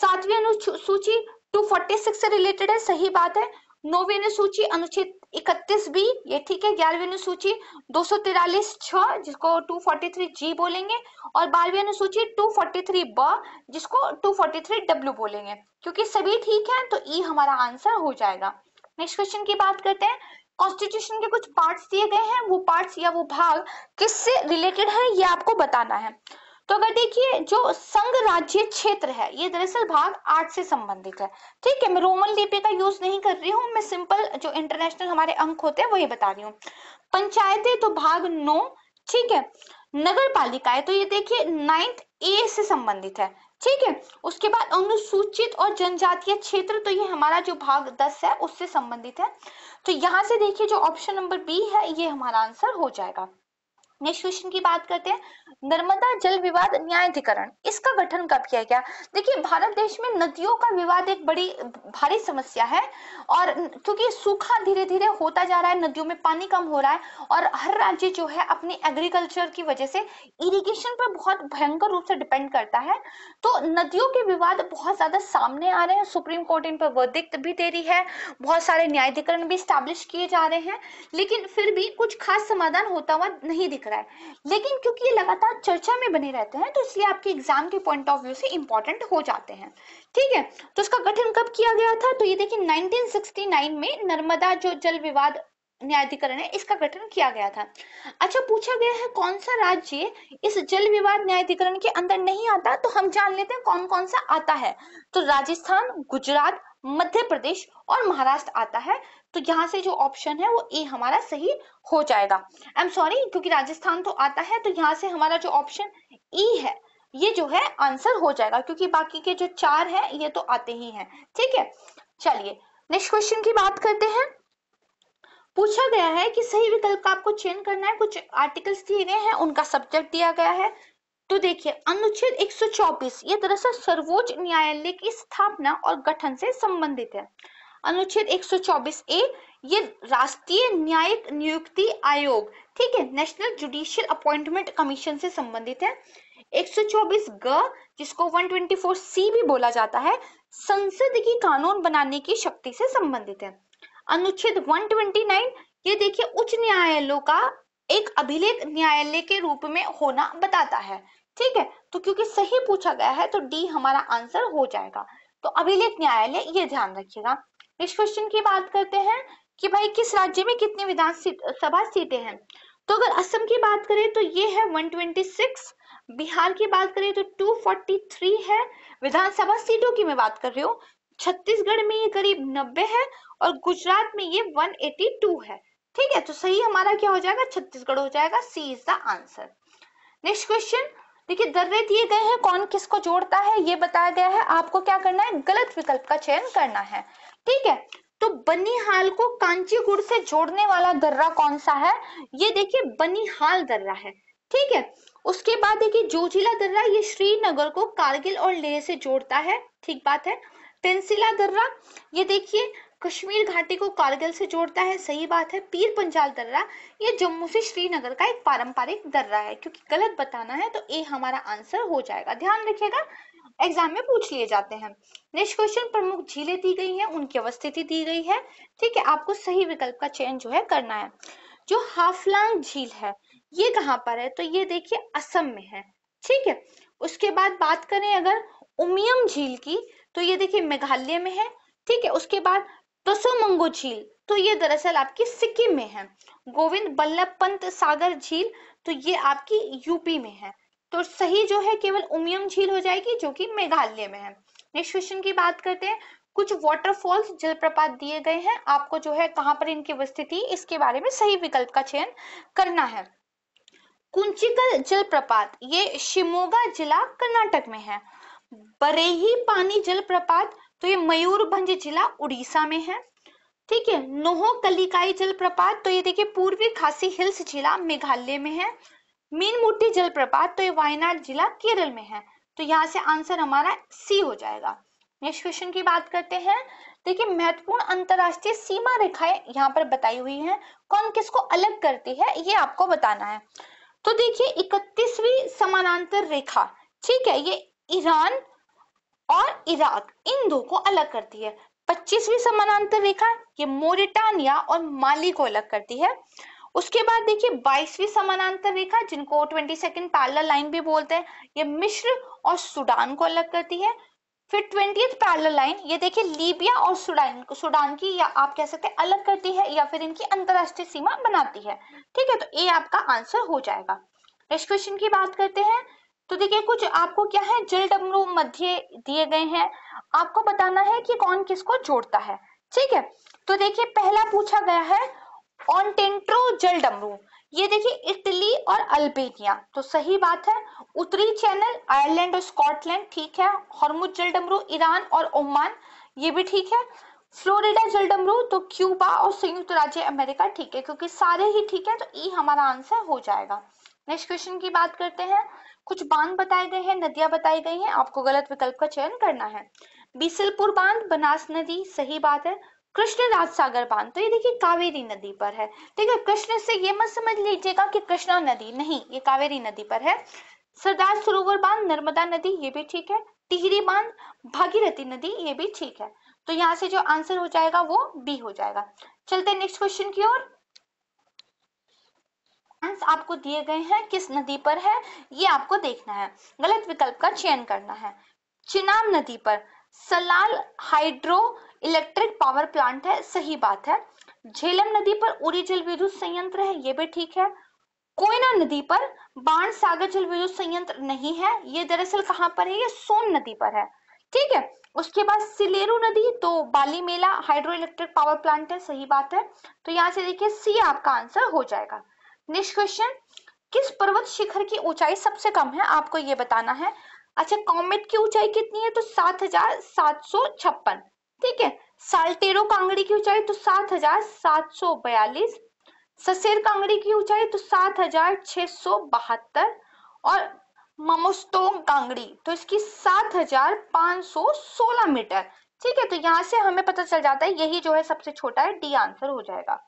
सातवीं अनुसूची 246 से रिलेटेड है सही बात है नौवीं सूची अनुच्छेद 31 बी ये ठीक है ग्यारहवीं अनुसूची दो सौ तिरालीस छ जिसको 243 जी बोलेंगे और बारहवीं अनुसूची 243 ब जिसको 243 डब्ल्यू बोलेंगे क्योंकि सभी ठीक है तो ई हमारा आंसर हो जाएगा नेक्स्ट क्वेश्चन की बात करते हैं कॉन्स्टिट्यूशन के कुछ पार्ट्स दिए गए हैं वो पार्ट्स या वो भाग किससे रिलेटेड है ये आपको बताना है तो अगर देखिए जो संघ राज्य क्षेत्र है ये दरअसल भाग आठ से संबंधित है ठीक है मैं रोमन लिपि का यूज नहीं कर रही हूँ मैं सिंपल जो इंटरनेशनल हमारे अंक होते हैं वही बता रही हूँ पंचायतें तो भाग नौ ठीक है नगर पालिकाएं तो ये देखिए नाइन्थ ए से संबंधित है ठीक है उसके बाद अनुसूचित और जनजातीय क्षेत्र तो ये हमारा जो भाग दस है उससे संबंधित है तो यहाँ से देखिए जो ऑप्शन नंबर बी है ये हमारा आंसर हो जाएगा नेक्स्ट क्वेश्चन की बात करते हैं नर्मदा जल विवाद न्यायाधिकरण इसका गठन कब किया गया देखिए भारत देश में नदियों का विवाद एक बड़ी भारी समस्या है और क्योंकि सूखा धीरे धीरे होता जा रहा है नदियों में पानी कम हो रहा है और हर राज्य जो है अपने एग्रीकल्चर की वजह से इरिगेशन पर बहुत भयंकर रूप से डिपेंड करता है तो नदियों के विवाद बहुत ज्यादा सामने आ रहे हैं सुप्रीम कोर्ट इन पर वर्दिक्त भी दे रही है बहुत सारे न्यायाधिकरण भी स्टैब्लिश किए जा रहे हैं लेकिन फिर भी कुछ खास समाधान होता हुआ नहीं दिख दिख रहा है लेकिन क्योंकि ये लगातार चर्चा में बने रहते हैं तो इसलिए आपके एग्जाम के पॉइंट ऑफ व्यू से इंपॉर्टेंट हो जाते हैं ठीक है तो इसका गठन कब किया गया था तो ये देखिए 1969 में नर्मदा जो जल विवाद न्यायाधिकरण है इसका गठन किया गया था अच्छा पूछा गया है कौन सा राज्य इस जल विवाद न्यायाधिकरण के अंदर नहीं आता तो हम जान लेते हैं कौन कौन सा आता है तो राजस्थान गुजरात मध्य प्रदेश और महाराष्ट्र आता है तो यहाँ से जो ऑप्शन है वो ए हमारा सही हो जाएगा आई एम सॉरी क्योंकि राजस्थान तो आता है तो यहाँ से हमारा जो ऑप्शन ई e है ये जो है आंसर हो जाएगा क्योंकि बाकी के जो चार है ये तो आते ही हैं ठीक है चलिए नेक्स्ट क्वेश्चन की बात करते हैं पूछा गया है कि सही विकल्प का आपको चयन करना है कुछ आर्टिकल्स दिए गए हैं उनका सब्जेक्ट दिया गया है तो देखिए अनुच्छेद 124 ये दरअसल सर्वोच्च न्यायालय की स्थापना और गठन से संबंधित है अनुच्छेद 124 ए ये राष्ट्रीय न्यायिक नियुक्ति आयोग ठीक है नेशनल जुडिशियल अपॉइंटमेंट कमीशन से संबंधित है 124 ग जिसको 124 सी भी बोला जाता है संसद की कानून बनाने की शक्ति से संबंधित है अनुच्छेद 129 ये देखिए उच्च न्यायालयों का एक अभिलेख न्यायालय के रूप में होना बताता है ठीक है तो क्योंकि सही पूछा गया है तो डी हमारा आंसर हो जाएगा तो अभिलेख न्यायालय ये ध्यान रखिएगा नेक्स्ट क्वेश्चन की बात करते हैं कि भाई किस राज्य में कितनी विधानसभा सीटें हैं तो अगर असम की बात करें तो ये है 126 बिहार की बात करें तो 243 है विधानसभा सीटों की मैं बात कर रही हूँ छत्तीसगढ़ में ये करीब 90 है और गुजरात में ये 182 है ठीक है तो सही हमारा क्या हो जाएगा छत्तीसगढ़ हो जाएगा C is the answer next question देखिए दर्रे दिए गए हैं कौन किसको जोड़ता है ये बताया गया है आपको क्या करना है गलत विकल्प का चयन करना है ठीक है तो बनिहाल को कांचीगुड़ से जोड़ने वाला दर्रा कौन सा है ये देखिए बनिहाल दर्रा है ठीक है उसके बाद देखिए जोजिला दर्रा ये श्रीनगर को कारगिल और लेह से जोड़ता है ठीक बात है तेंसिला दर्रा ये देखिए कश्मीर घाटी को कारगिल से जोड़ता है सही बात है पीर पंजाल दर्रा ये जम्मू से श्रीनगर का एक पारंपरिक दर्रा है क्योंकि गलत बताना है तो ए हमारा आंसर हो जाएगा ध्यान रखिएगा एग्जाम में पूछ लिए जाते हैं नेक्स्ट क्वेश्चन प्रमुख झीलें दी गई हैं उनकी अवस्थिति दी गई है ठीक है आपको सही विकल्प का चयन जो है करना है जो हाफलांग झील है ये कहाँ पर है तो ये देखिए असम में है ठीक है उसके बाद बात करें अगर उमियम झील की तो ये देखिए मेघालय में है ठीक है उसके बाद तसोमंगो झील तो ये दरअसल आपकी सिक्किम में है गोविंद बल्लभ पंत सागर झील तो ये आपकी यूपी में है तो सही जो है केवल उमियम झील हो जाएगी जो कि मेघालय में है नेक्स्ट क्वेश्चन की बात करते हैं कुछ वॉटरफॉल्स जलप्रपात दिए गए हैं आपको जो है कहाँ पर इनकी उपस्थित इसके बारे में सही विकल्प का चयन करना है कुंचिकल जलप्रपात ये शिमोगा जिला कर्नाटक में है बरेही पानी जलप्रपात तो ये मयूरभंज जिला उड़ीसा में है ठीक है नोहो कलिकाई जलप्रपात तो ये देखिए पूर्वी खासी हिल्स जिला मेघालय में है मीन जलप्रपात तो ये वायनाड जिला केरल में है तो यहाँ से आंसर हमारा सी हो जाएगा नेक्स्ट क्वेश्चन की बात करते हैं देखिए महत्वपूर्ण अंतरराष्ट्रीय सीमा रेखाएं यहाँ पर बताई हुई हैं कौन किसको अलग करती है ये आपको बताना है तो देखिए इकतीसवीं समानांतर रेखा ठीक है ये ईरान और इराक इन दो को अलग करती है पच्चीसवीं समानांतर रेखा ये मोरिटानिया और माली को अलग करती है उसके बाद देखिए बाईसवीं समानांतर रेखा जिनको ट्वेंटी सेकेंड पैरल लाइन भी बोलते हैं ये मिश्र और सूडान को अलग करती है फिर ट्वेंटी पैरल लाइन ये देखिए लीबिया और सूडान सूडान की या आप कह सकते हैं अलग करती है या फिर इनकी अंतरराष्ट्रीय सीमा बनाती है ठीक है तो ये आपका आंसर हो जाएगा नेक्स्ट क्वेश्चन की बात करते हैं तो देखिए कुछ आपको क्या है जल डमरू मध्य दिए गए हैं आपको बताना है कि कौन किसको जोड़ता है ठीक है तो देखिए पहला पूछा गया है ऑनटेंट्रो जल डमरू ये देखिए इटली और अल्बेनिया तो सही बात है उत्तरी चैनल आयरलैंड और स्कॉटलैंड ठीक है हॉर्मुज जल डमरू ईरान और ओमान ये भी ठीक है फ्लोरिडा जल डमरू तो क्यूबा और संयुक्त राज्य अमेरिका ठीक है क्योंकि सारे ही ठीक है तो ई हमारा आंसर हो जाएगा नेक्स्ट क्वेश्चन की बात करते हैं कुछ बांध बताए गए हैं नदियां बताई गई हैं आपको गलत विकल्प का चयन करना है बीसलपुर बांध बनास नदी सही बात है कृष्ण राज सागर बांध तो ये देखिए कावेरी नदी पर है ठीक है कृष्ण से ये मत समझ लीजिएगा कि कृष्णा नदी नहीं ये कावेरी नदी पर है सरदार सरोवर बांध नर्मदा नदी ये भी ठीक है टिहरी बांध भागीरथी नदी ये भी ठीक है तो यहाँ से जो आंसर हो जाएगा वो बी हो जाएगा चलते नेक्स्ट क्वेश्चन की ओर आपको दिए गए हैं किस नदी पर है ये आपको देखना है गलत विकल्प का चयन करना है चिनाब नदी पर Salal hydro electric power plant है सही बात है झेलम नदी पर उरी जल विद्युत संयंत्र है ये भी ठीक है कोयना नदी पर बाण सागर जल विद्युत संयंत्र नहीं है ये दरअसल कहाँ पर है ये सोन नदी पर है ठीक है उसके बाद सिलेरू नदी तो Balimela hydro electric power plant है सही बात है तो यहाँ से देखिए सी आपका आंसर हो जाएगा नेक्स्ट क्वेश्चन किस पर्वत शिखर की ऊंचाई सबसे कम है आपको ये बताना है अच्छा कॉमेट की ऊंचाई कितनी है तो सात हजार सात सौ छप्पन ठीक है साल्टेरो कांगड़ी की ऊंचाई तो सात हजार सात सौ बयालीस ससेर कांगड़ी की ऊंचाई तो सात हजार छह सौ बहत्तर और ममोस्तोंग कांगड़ी तो इसकी सात हजार पांच सौ सोलह मीटर ठीक है तो यहाँ से हमें पता चल जाता है यही जो है सबसे छोटा है डी आंसर हो जाएगा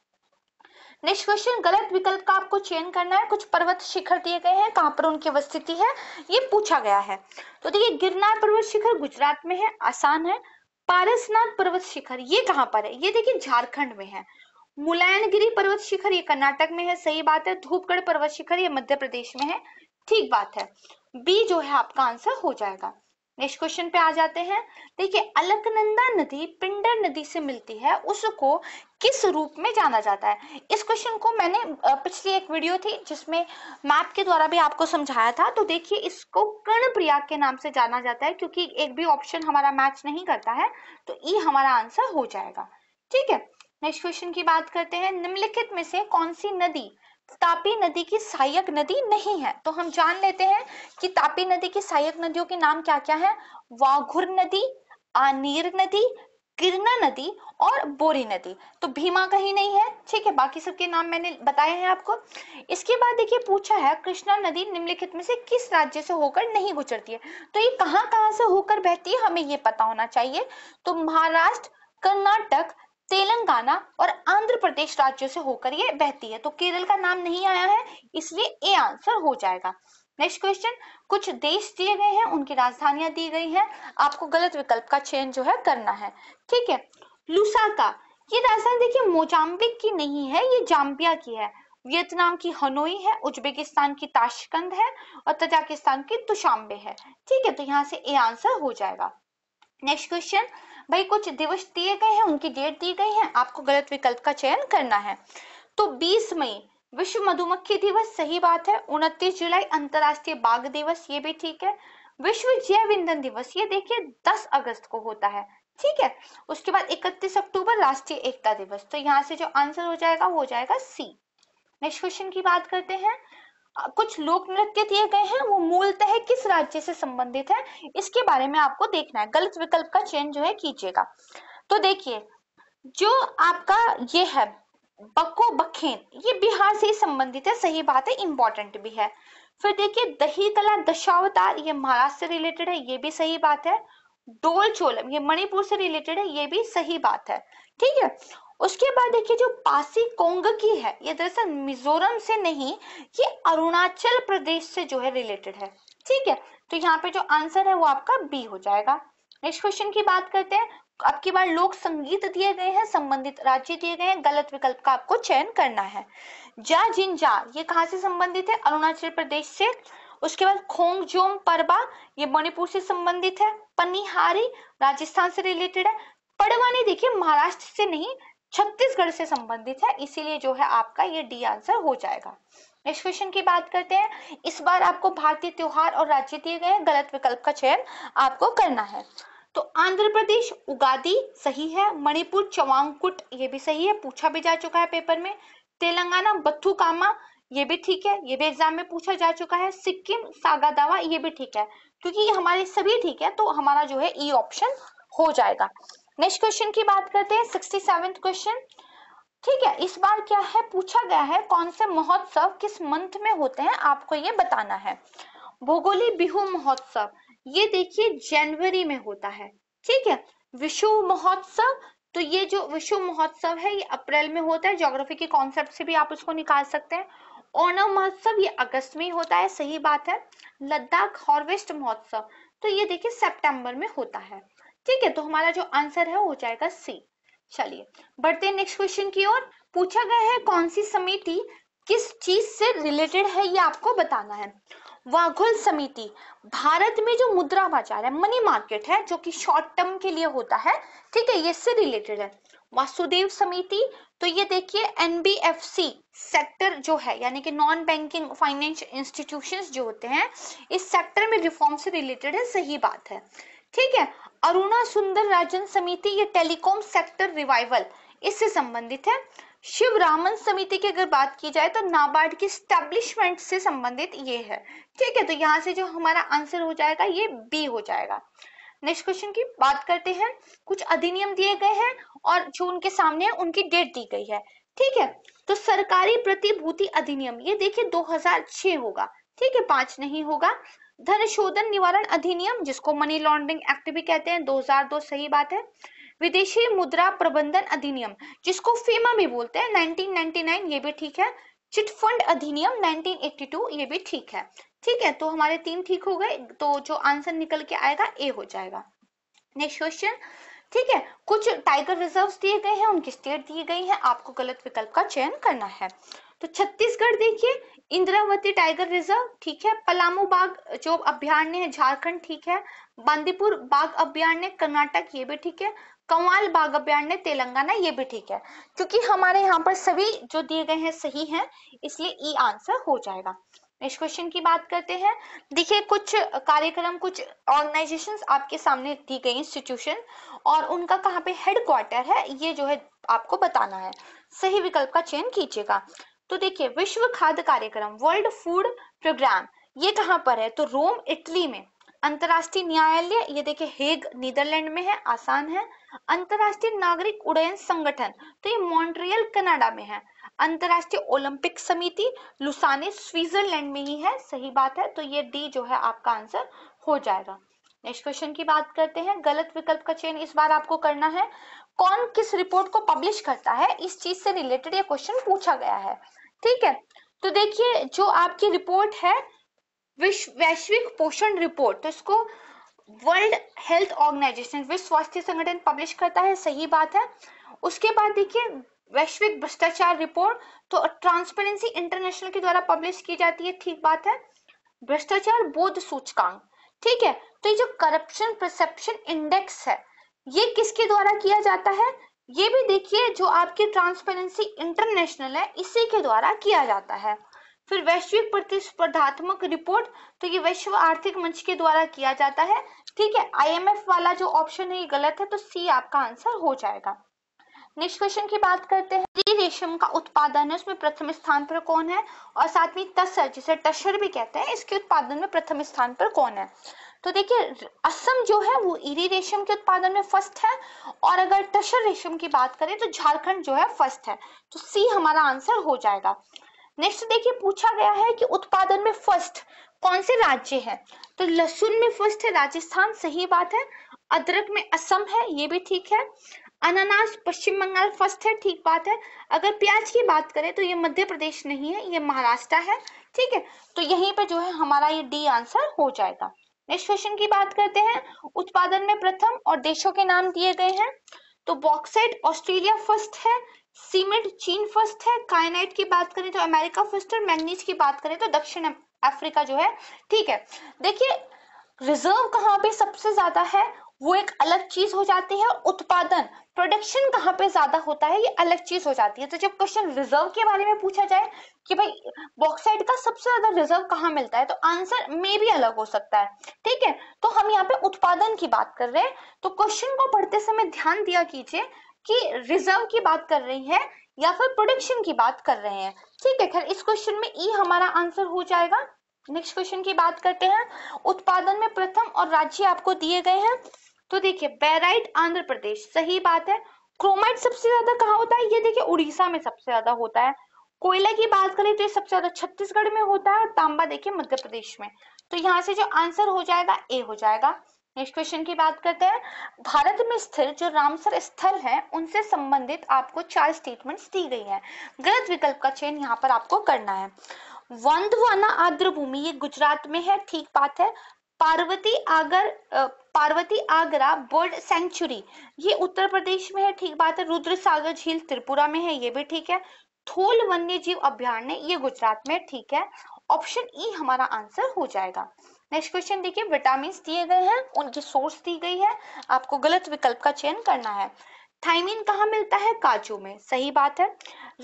नेक्स्ट क्वेश्चन गलत विकल्प का आपको चयन करना है कुछ पर्वत शिखर दिए गए हैं कहाँ पर उनकी अवस्थिति है ये पूछा गया है तो देखिए गिरनार पर्वत शिखर गुजरात में है आसान है पारसनाथ पर्वत शिखर ये कहाँ पर है ये देखिए झारखंड में है मुलायनगिरी पर्वत शिखर ये कर्नाटक में है सही बात है धूपगढ़ पर्वत शिखर ये मध्य प्रदेश में है ठीक बात है बी जो है आपका आंसर हो जाएगा नेक्स्ट क्वेश्चन पे आ जाते हैं देखिए अलकनंदा नदी पिंडर नदी से मिलती है उसको किस रूप में जाना जाता है इस क्वेश्चन को मैंने पिछली एक वीडियो थी जिसमें मैप के द्वारा भी आपको समझाया था तो देखिए इसको कर्ण प्रयाग के नाम से जाना जाता है क्योंकि एक भी ऑप्शन हमारा मैच नहीं करता है तो ई हमारा आंसर हो जाएगा ठीक है नेक्स्ट क्वेश्चन की बात करते हैं निम्नलिखित में से कौन सी नदी तापी नदी की सहायक नदी नहीं है तो हम जान लेते हैं कि तापी नदी की सहायक नदियों के नाम क्या क्या है वाघुर नदी आनीर नदी किरणा नदी और बोरी नदी तो भीमा कहीं नहीं है ठीक है बाकी सबके नाम मैंने बताए हैं आपको इसके बाद देखिए पूछा है कृष्णा नदी निम्नलिखित में से किस राज्य से होकर नहीं गुजरती है तो ये कहाँ कहाँ से होकर बहती है हमें ये पता होना चाहिए तो महाराष्ट्र कर्नाटक तेलंगाना और आंध्र प्रदेश राज्यों से होकर ये बहती है तो केरल का नाम नहीं आया है इसलिए ए आंसर हो जाएगा नेक्स्ट क्वेश्चन कुछ देश दिए गए हैं उनकी राजधानियां दी गई हैं आपको गलत विकल्प का चयन जो है करना है ठीक है लुसाका ये राजधानी देखिए मोजाम्बिक की नहीं है ये जाम्बिया की है वियतनाम की हनोई है उज्बेकिस्तान की ताशकंद है और तजाकिस्तान की तुशाम्बे है ठीक है तो यहाँ से ए आंसर हो जाएगा नेक्स्ट क्वेश्चन भाई कुछ दिवस दिए गए हैं उनकी डेट दी गई है आपको गलत विकल्प का चयन करना है तो 20 मई विश्व मधुमक्खी दिवस सही बात है उनतीस जुलाई अंतर्राष्ट्रीय बाघ दिवस ये भी ठीक है विश्व जैव इंधन दिवस ये देखिए 10 अगस्त को होता है ठीक है उसके बाद 31 अक्टूबर राष्ट्रीय एकता दिवस तो यहाँ से जो आंसर हो जाएगा वो हो जाएगा सी नेक्स्ट क्वेश्चन की बात करते हैं कुछ लोक नृत्य दिए गए हैं वो मूलतः है किस राज्य से संबंधित है इसके बारे में आपको देखना है गलत विकल्प का चयन जो है कीजिएगा तो देखिए जो आपका ये है बको बखेन ये बिहार से ही संबंधित है सही बात है इंपॉर्टेंट भी है फिर देखिए दही कला दशावतार ये महाराष्ट्र से रिलेटेड है ये भी सही बात है डोल चोलम ये मणिपुर से रिलेटेड है ये भी सही बात है ठीक है उसके बाद देखिए जो पासी कोंग की है ये दरअसल मिजोरम से नहीं ये अरुणाचल प्रदेश से जो है रिलेटेड है ठीक है तो यहाँ पे जो आंसर है वो आपका बी हो जाएगा नेक्स्ट क्वेश्चन की बात करते हैं अब की बार लोक संगीत दिए गए हैं संबंधित राज्य दिए गए हैं गलत विकल्प का आपको चयन करना है जा जिंजा ये कहाँ से संबंधित है अरुणाचल प्रदेश से उसके बाद खोंगजोम परबा ये मणिपुर से संबंधित है पनिहारी राजस्थान से रिलेटेड है पड़वानी देखिए महाराष्ट्र से नहीं छत्तीसगढ़ से संबंधित है इसीलिए जो है आपका ये डी आंसर हो जाएगा नेक्स्ट क्वेश्चन की बात करते हैं इस बार आपको भारतीय त्योहार और राज्य दिए गए गलत विकल्प का चयन आपको करना है तो आंध्र प्रदेश उगादी सही है मणिपुर चवांगकुट ये भी सही है पूछा भी जा चुका है पेपर में तेलंगाना बथु कामा ये भी ठीक है ये भी एग्जाम में पूछा जा चुका है सिक्किम सागा दावा ये भी ठीक है क्योंकि ये हमारे सभी ठीक है तो हमारा जो है ई e ऑप्शन हो जाएगा नेक्स्ट क्वेश्चन की बात करते हैं सिक्सटी क्वेश्चन ठीक है इस बार क्या है पूछा गया है कौन से महोत्सव किस मंथ में होते हैं आपको ये बताना है भोगोली बिहू महोत्सव ये देखिए जनवरी में होता है ठीक है विशु महोत्सव तो ये जो विशु महोत्सव है ये अप्रैल में होता है ज्योग्राफी के कॉन्सेप्ट से भी आप उसको निकाल सकते हैं ओणम महोत्सव ये अगस्त में ही होता है सही बात है लद्दाख हॉर्वेस्ट महोत्सव तो ये देखिए सितंबर में होता है ठीक है तो हमारा जो आंसर है वो हो जाएगा सी चलिए बढ़ते नेक्स्ट क्वेश्चन की ओर पूछा गया है कौन सी समिति किस चीज से रिलेटेड है ये आपको बताना है वाघुल समिति भारत में जो मुद्रा बाजार है मनी मार्केट है जो कि शॉर्ट टर्म के लिए होता है ठीक है ये इससे रिलेटेड है वासुदेव समिति तो ये देखिए एनबीएफसी सेक्टर जो है यानी कि नॉन बैंकिंग फाइनेंस इंस्टीट्यूशंस जो होते हैं इस सेक्टर में रिफॉर्म से रिलेटेड है सही बात है ठीक है अरुणा सुंदर राजन समिति ये टेलीकॉम सेक्टर रिवाइवल इससे संबंधित है शिव रामन समिति की अगर बात की जाए तो नाबार्ड की स्टैब्लिशमेंट से संबंधित ये है ठीक है तो यहाँ से जो हमारा आंसर हो जाएगा ये बी हो जाएगा नेक्स्ट क्वेश्चन की बात करते हैं कुछ अधिनियम दिए गए हैं और जो उनके सामने है उनकी डेट दी गई है ठीक है तो सरकारी प्रतिभूति अधिनियम ये देखिए 2006 होगा ठीक है पांच नहीं होगा धन शोधन निवारण अधिनियम जिसको मनी लॉन्ड्रिंग एक्ट भी कहते हैं 2002 सही बात है विदेशी मुद्रा प्रबंधन अधिनियम जिसको फीमा भी बोलते हैं 1999 ये भी ठीक है चिट फंड अधिनियम 1982 ये भी ठीक है ठीक है तो हमारे तीन ठीक हो गए तो जो आंसर निकल के आएगा ए हो जाएगा नेक्स्ट क्वेश्चन ठीक है कुछ टाइगर रिजर्व्स दिए गए हैं उनकी स्टेट दी गई है आपको गलत विकल्प का चयन करना है तो छत्तीसगढ़ देखिए इंद्रावती टाइगर रिजर्व ठीक है पलामू बाघ जो अभ्यारण्य है झारखंड ठीक है बांदीपुर बाघ अभ्यारण्य कर्नाटक ये भी ठीक है कंवाल बाघ अभ्यारण्य तेलंगाना ये भी ठीक है क्योंकि हमारे यहाँ पर सभी जो दिए गए हैं सही हैं इसलिए ई आंसर हो जाएगा नेक्स्ट क्वेश्चन की बात करते हैं देखिए कुछ कार्यक्रम कुछ ऑर्गेनाइजेशन आपके सामने दी गई इंस्टीट्यूशन और उनका कहाँ पे हेडक्वार्टर है ये जो है आपको बताना है सही विकल्प का चयन कीजिएगा तो देखिए विश्व खाद्य कार्यक्रम वर्ल्ड फूड प्रोग्राम ये कहाँ पर है तो रोम इटली में अंतर्राष्ट्रीय न्यायालय ये देखिए हेग नीदरलैंड में है आसान है अंतर्राष्ट्रीय नागरिक उडयन संगठन तो ये मॉन्ट्रियल कनाडा में है अंतर्राष्ट्रीय ओलंपिक समिति लुसाने स्विट्जरलैंड में ही है सही बात है तो ये डी जो है आपका आंसर हो जाएगा नेक्स्ट क्वेश्चन की बात करते हैं गलत विकल्प का चयन इस बार आपको करना है कौन किस रिपोर्ट को पब्लिश करता है इस चीज से रिलेटेड ये क्वेश्चन पूछा गया है ठीक है तो देखिए जो आपकी रिपोर्ट है विश्व वैश्विक पोषण रिपोर्ट तो इसको वर्ल्ड हेल्थ ऑर्गेनाइजेशन विश्व स्वास्थ्य संगठन पब्लिश करता है सही बात है उसके बाद देखिए वैश्विक भ्रष्टाचार रिपोर्ट तो ट्रांसपेरेंसी इंटरनेशनल के द्वारा पब्लिश की जाती है ठीक बात है भ्रष्टाचार बोध सूचकांक ठीक है तो ये जो करप्शन परसेप्शन इंडेक्स है ये किसके द्वारा किया जाता है ये भी देखिए जो आपकी ट्रांसपेरेंसी इंटरनेशनल है इसी के द्वारा किया जाता है फिर वैश्विक प्रतिस्पर्धात्मक रिपोर्ट तो ये विश्व आर्थिक मंच के द्वारा किया जाता है ठीक है आईएमएफ वाला जो ऑप्शन है ये गलत है तो सी आपका आंसर हो जाएगा नेक्स्ट क्वेश्चन की बात करते हैं जी रेशम का उत्पादन है उसमें प्रथम स्थान पर कौन है और साथ में तसर जिसे टशर भी कहते हैं इसके उत्पादन में प्रथम स्थान पर कौन है तो देखिए असम जो है वो ईरी रेशम के उत्पादन में फर्स्ट है और अगर तशर रेशम की बात करें तो झारखंड जो है फर्स्ट है तो सी हमारा आंसर हो जाएगा नेक्स्ट देखिए पूछा गया है कि उत्पादन में फर्स्ट कौन से राज्य है तो लहसुन में फर्स्ट है राजस्थान सही बात है अदरक में असम है ये भी ठीक है अनानास पश्चिम बंगाल फर्स्ट है ठीक बात है अगर प्याज की बात करें तो ये मध्य प्रदेश नहीं है ये महाराष्ट्र है ठीक है तो यहीं पे जो है हमारा ये डी आंसर हो जाएगा नेक्स्ट क्वेश्चन की बात करते हैं उत्पादन में प्रथम और देशों के नाम दिए गए हैं तो बॉक्साइट ऑस्ट्रेलिया फर्स्ट है सीमेंट चीन फर्स्ट है कायनाइट की बात करें तो अमेरिका फर्स्ट है मैंगनीज की बात करें तो दक्षिण अफ्रीका जो है ठीक है देखिए रिजर्व कहाँ पे सबसे ज्यादा है वो एक अलग चीज हो जाती है उत्पादन प्रोडक्शन कहाँ पे ज्यादा होता है ये अलग चीज हो जाती है तो जब क्वेश्चन रिजर्व के बारे में पूछा जाए कि भाई बॉक्साइड का सबसे ज्यादा रिजर्व कहाँ मिलता है तो आंसर मे भी अलग हो सकता है ठीक है तो हम यहाँ पे उत्पादन की बात कर रहे हैं तो क्वेश्चन को पढ़ते समय ध्यान दिया कीजिए कि रिजर्व की बात कर रही है या फिर प्रोडक्शन की बात कर रहे हैं ठीक है खैर इस क्वेश्चन में ई हमारा आंसर हो जाएगा नेक्स्ट क्वेश्चन की बात करते हैं उत्पादन में प्रथम और राज्य आपको दिए गए हैं तो देखिए बेराइट आंध्र प्रदेश सही बात है क्रोमाइट सबसे ज्यादा कहाँ होता है ये देखिए उड़ीसा में सबसे ज्यादा होता है कोयला की बात करें तो ये सबसे ज्यादा छत्तीसगढ़ में होता है और तांबा देखिए मध्य प्रदेश में तो यहाँ से जो आंसर हो जाएगा ए हो जाएगा नेक्स्ट क्वेश्चन की बात करते हैं भारत में स्थिर जो रामसर स्थल है उनसे संबंधित आपको चार स्टेटमेंट्स दी गई है गलत विकल्प का चयन यहाँ पर आपको करना है वंदवाना आर्द्र भूमि ये गुजरात में है ठीक बात है पार्वती आगर पार्वती आगरा बर्ड सेंचुरी ये उत्तर प्रदेश में है ठीक बात है रुद्र सागर झील त्रिपुरा में है ये भी ठीक है थोल वन्य जीव अभ्यारण्य ये गुजरात में ठीक है ऑप्शन ई हमारा आंसर हो जाएगा नेक्स्ट क्वेश्चन देखिए विटामिन दिए गए हैं उनकी सोर्स दी गई है आपको गलत विकल्प का चयन करना है थाइमिन कहाँ मिलता है काजू में सही बात है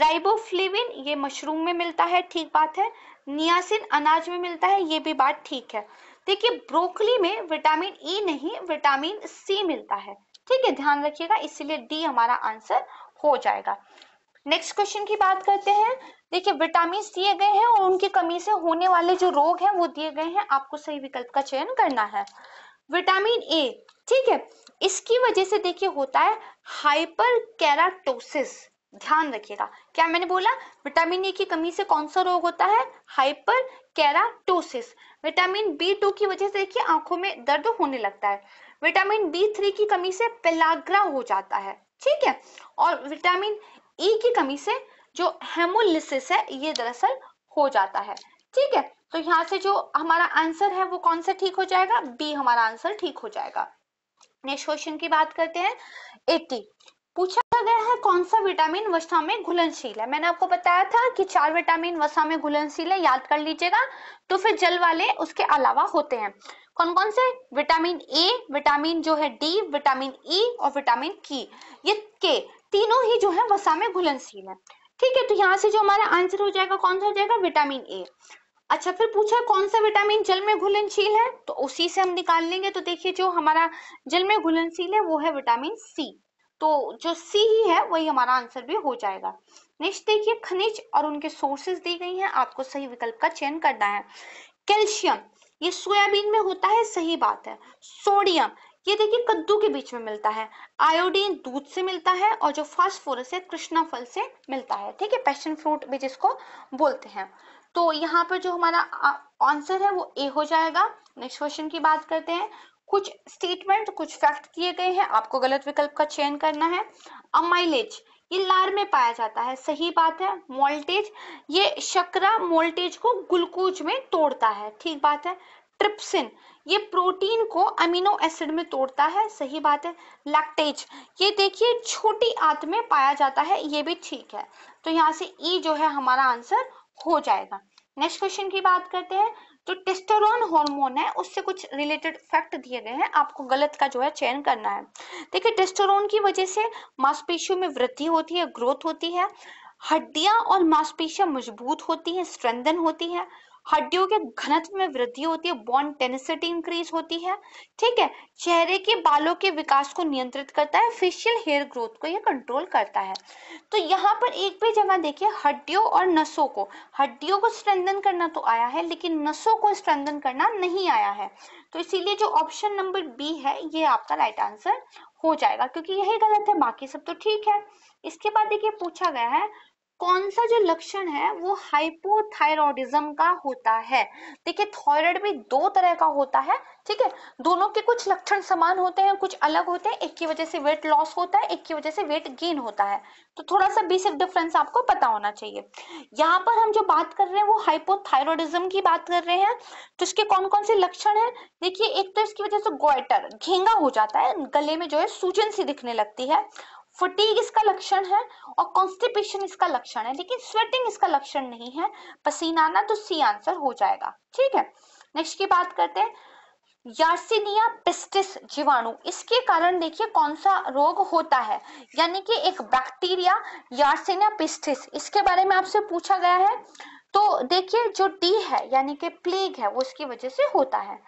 राइबोफ्लेविन ये मशरूम में मिलता है ठीक बात है नियासिन अनाज में मिलता है ये भी बात ठीक है देखिए ब्रोकली में विटामिन ई e नहीं विटामिन सी मिलता है ठीक है ध्यान रखिएगा इसीलिए डी हमारा आंसर हो जाएगा नेक्स्ट क्वेश्चन की बात करते हैं देखिए विटामिन दिए गए हैं और उनकी कमी से होने वाले जो रोग हैं वो दिए गए हैं आपको सही विकल्प का चयन करना है विटामिन ए ठीक है इसकी वजह से देखिए होता है हाइपर कैराटोसिस ध्यान रखिएगा क्या मैंने बोला विटामिन ए की कमी से कौन सा रोग होता है hyperkeratosis vitamin B two की वजह से देखिए आंखों में दर्द होने लगता है विटामिन बी थ्री की कमी से पेलाग्रा हो जाता है ठीक है और विटामिन ई e की कमी से जो हेमोलिसिस है ये दरअसल हो जाता है ठीक है तो यहाँ से जो हमारा आंसर है वो कौन सा ठीक हो जाएगा बी हमारा आंसर ठीक हो जाएगा नेक्स्ट क्वेश्चन की बात करते हैं एटी पूछा गया है कौन सा विटामिन वसा में घुलनशील है मैंने आपको बताया था कि चार विटामिन वसा में घुलनशील है याद कर लीजिएगा तो फिर जल वाले उसके अलावा होते हैं कौन कौन से विटामिन ए विटामिन जो है डी विटामिन ई e, और विटामिन की ये के तीनों ही जो है वसा में घुलनशील है ठीक है तो यहाँ से जो हमारा आंसर हो जाएगा कौन सा हो जाएगा विटामिन ए अच्छा फिर पूछा कौन सा विटामिन जल में घुलनशील है तो उसी से हम निकाल लेंगे तो देखिए जो हमारा जल में घुलनशील है वो है विटामिन सी तो जो सी ही है वही हमारा आंसर भी हो जाएगा नेक्स्ट देखिए खनिज और उनके सोर्सेज दी गई हैं आपको सही विकल्प का चयन करना है कैल्शियम ये सोयाबीन में होता है सही बात है सोडियम ये देखिए कद्दू के बीच में मिलता है आयोडीन दूध से मिलता है और जो फास्फोरस है कृष्णा फल से मिलता है ठीक है पैशन फ्रूट भी जिसको बोलते हैं तो यहाँ पर जो हमारा आंसर है वो ए हो जाएगा नेक्स्ट क्वेश्चन की बात करते हैं कुछ स्टेटमेंट कुछ फैक्ट किए गए हैं आपको गलत विकल्प का चयन करना है अमाइलेज ये लार में पाया जाता है सही बात है मोल्टेज ये शकरा मोल्टेज को ग्लूकोज में तोड़ता है ठीक बात है ट्रिप्सिन ये प्रोटीन को अमीनो एसिड में तोड़ता है सही बात है लैक्टेज ये देखिए छोटी आंत में पाया जाता है ये भी ठीक है तो यहाँ से ई e जो है हमारा आंसर हो जाएगा नेक्स्ट क्वेश्चन की बात करते हैं तो टेस्टोरॉन हार्मोन है उससे कुछ रिलेटेड फैक्ट दिए गए हैं आपको गलत का जो है चयन करना है देखिए टेस्टोरॉन की वजह से मांसपेशियों में वृद्धि होती है ग्रोथ होती है हड्डियां और मांसपेशियां मजबूत होती हैं स्ट्रेंदन होती हैं हड्डियों के घनत्व में वृद्धि होती है बॉन टेनिसिटी इंक्रीज होती है ठीक है चेहरे के बालों के विकास को नियंत्रित करता है फेशियल हेयर ग्रोथ को ये कंट्रोल करता है तो यहाँ पर एक भी जगह देखिए हड्डियों और नसों को हड्डियों को स्ट्रेंदन करना तो आया है लेकिन नसों को स्ट्रेंदन करना नहीं आया है तो इसीलिए जो ऑप्शन नंबर बी है ये आपका राइट आंसर हो जाएगा क्योंकि यही गलत है बाकी सब तो ठीक है इसके बाद देखिए पूछा गया है कौन सा जो लक्षण है वो हाइपोथायरॉयडिज्म का होता है देखिए थायराइड भी दो तरह का होता है ठीक है दोनों के कुछ लक्षण समान होते हैं कुछ अलग होते हैं एक की वजह से वेट लॉस होता है एक की वजह से वेट गेन होता है तो थोड़ा सा बेसिक डिफरेंस आपको पता होना चाहिए यहाँ पर हम जो बात कर रहे हैं वो हाइपोथायरॉयडिज्म की बात कर रहे हैं तो इसके कौन कौन से लक्षण है देखिए एक तो इसकी वजह से गोइटर घेंगा हो जाता है गले में जो है सूजन सी दिखने लगती है फटीग इसका लक्षण है और कॉन्स्टिपेशन इसका लक्षण है लेकिन स्वेटिंग इसका लक्षण नहीं है पसीना आना तो सी आंसर हो जाएगा ठीक है नेक्स्ट की बात करते हैं यार्सिनिया पिस्टिस जीवाणु इसके कारण देखिए कौन सा रोग होता है यानी कि एक बैक्टीरिया यार्सिनिया पिस्टिस इसके बारे में आपसे पूछा गया है तो देखिए जो डी है यानी कि प्लेग है वो इसकी वजह से होता है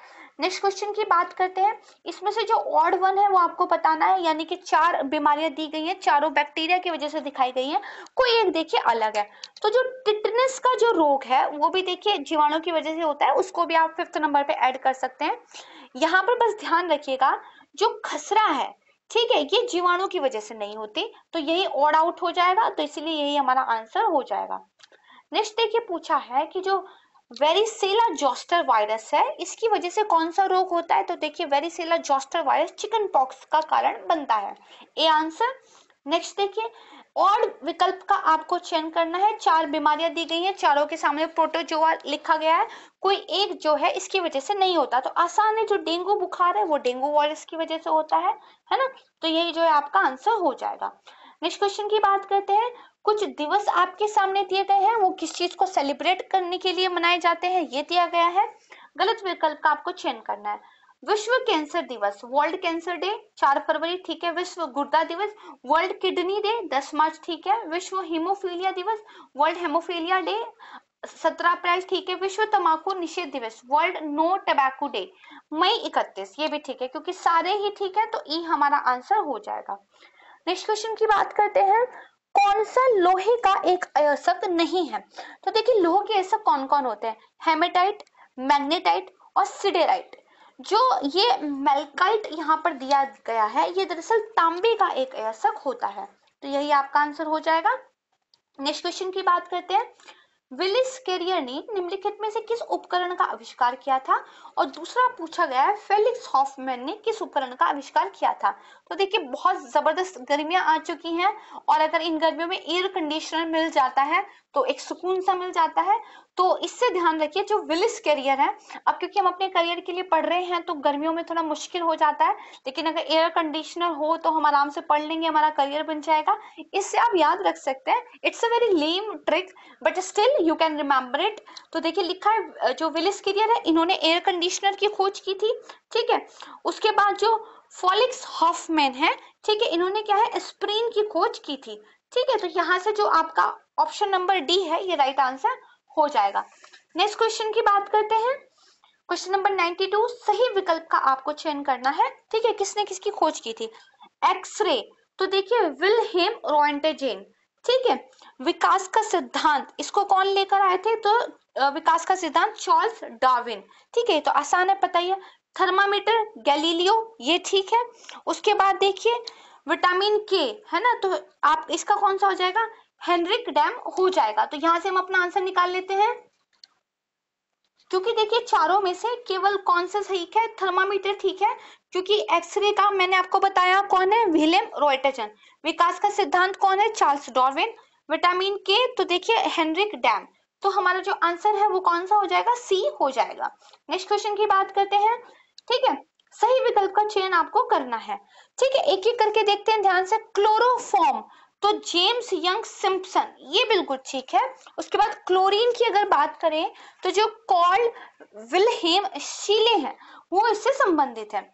नेक्स्ट क्वेश्चन की बात करते हैं इसमें से जो ऑड वन है वो आपको बताना है यानी कि चार बीमारियां दी गई हैं चारों बैक्टीरिया की वजह से दिखाई गई हैं कोई एक देखिए अलग है तो जो टिटनेस का जो रोग है वो भी देखिए जीवाणु की वजह से होता है उसको भी आप फिफ्थ नंबर पे ऐड कर सकते हैं यहाँ पर बस ध्यान रखिएगा जो खसरा है ठीक है ये जीवाणु की वजह से नहीं होती तो यही ऑड आउट हो जाएगा तो इसीलिए यही हमारा आंसर हो जाएगा नेक्स्ट देखिए पूछा है कि जो वेरिसेला जोस्टर वायरस है इसकी वजह से कौन सा रोग होता है तो देखिए varicella zoster virus chicken pox का कारण बनता है ए आंसर नेक्स्ट देखिए और विकल्प का आपको चयन करना है चार बीमारियां दी गई हैं चारों के सामने प्रोटोजोआ लिखा गया है कोई एक जो है इसकी वजह से नहीं होता तो आसान है जो डेंगू बुखार है वो डेंगू वायरस की वजह से होता है है ना तो यही जो है आपका आंसर हो जाएगा नेक्स्ट क्वेश्चन की बात करते हैं कुछ दिवस आपके सामने दिए गए हैं वो किस चीज को सेलिब्रेट करने के लिए मनाए जाते हैं ये दिया गया है गलत विकल्प का आपको चयन करना है विश्व कैंसर दिवस वर्ल्ड कैंसर डे चार फरवरी ठीक है विश्व गुर्दा दिवस वर्ल्ड किडनी डे दस मार्च ठीक है विश्व हीमोफीलिया दिवस वर्ल्ड हेमोफीलिया डे सत्रह अप्रैल ठीक है विश्व तंबाकू निषेध दिवस world no tobacco day May इकतीस ये भी ठीक है क्योंकि सारे ही ठीक है तो ई हमारा आंसर हो जाएगा नेक्स्ट क्वेश्चन की बात करते हैं आंसर लोहे का एक अयस्क नहीं है तो देखिए लोहे के अयस्क कौन कौन होते हैं हेमेटाइट मैग्नेटाइट और सिडेराइट जो ये मेलकाइट यहाँ पर दिया गया है ये दरअसल तांबे का एक अयस्क होता है तो यही आपका आंसर हो जाएगा नेक्स्ट क्वेश्चन की बात करते हैं विलिस कैरियर ने निम्नलिखित में से किस उपकरण का आविष्कार किया था और दूसरा पूछा गया है फेलिक्स हॉफमैन ने किस उपकरण का आविष्कार किया था तो देखिए बहुत जबरदस्त गर्मियां आ चुकी हैं और अगर इन गर्मियों में एयर कंडीशनर मिल जाता है तो एक सुकून सा मिल जाता है तो इससे ध्यान रखिए जो विलिस करियर है अब क्योंकि हम अपने करियर के लिए पढ़ रहे हैं तो गर्मियों में थोड़ा मुश्किल हो जाता है लेकिन अगर एयर कंडीशनर हो तो हम आराम से पढ़ लेंगे हमारा करियर बन जाएगा इससे आप याद रख सकते हैं it's a very lame trick but still you can remember it तो देखिए लिखा है जो विलिस करियर है इन्होंने एयर कंडीशनर की खोज की थी ठीक है उसके बाद जो फॉलिक्स हॉफमैन है ठीक है इन्होंने क्या है स्प्रीन की खोज की थी ठीक है तो यहाँ से जो आपका ऑप्शन नंबर डी है ये राइट आंसर हो जाएगा नेक्स्ट क्वेश्चन की बात करते हैं क्वेश्चन नंबर 92 सही विकल्प का आपको चयन करना है ठीक है किसने किसकी खोज की थी एक्सरे तो देखिए विल हेम रोइंटेजेन ठीक है विकास का सिद्धांत इसको कौन लेकर आए थे तो विकास का सिद्धांत चार्ल्स डार्विन ठीक है तो आसान है पता ही है थर्मामीटर गैलीलियो ये ठीक है उसके बाद देखिए विटामिन के है ना तो आप इसका कौन सा हो जाएगा हेनरिक डैम हो जाएगा तो यहां से हम अपना आंसर निकाल लेते हैं क्योंकि देखिए चारों में से केवल कौन सा सही है थर्मामीटर ठीक है क्योंकि एक्सरे का मैंने आपको बताया कौन है विलियम रोइटजन विकास का सिद्धांत कौन है चार्ल्स डॉर्विन विटामिन के तो देखिए हेनरिक डैम तो हमारा जो आंसर है वो कौन सा हो जाएगा सी हो जाएगा नेक्स्ट क्वेश्चन की बात करते हैं ठीक है सही विकल्प का चयन आपको करना है ठीक है एक एक करके देखते हैं ध्यान से क्लोरोफॉर्म तो जेम्स यंग सिम्पसन ये बिल्कुल ठीक है उसके बाद क्लोरीन की अगर बात करें तो जो कॉल विलहेम शीले हैं वो इससे संबंधित है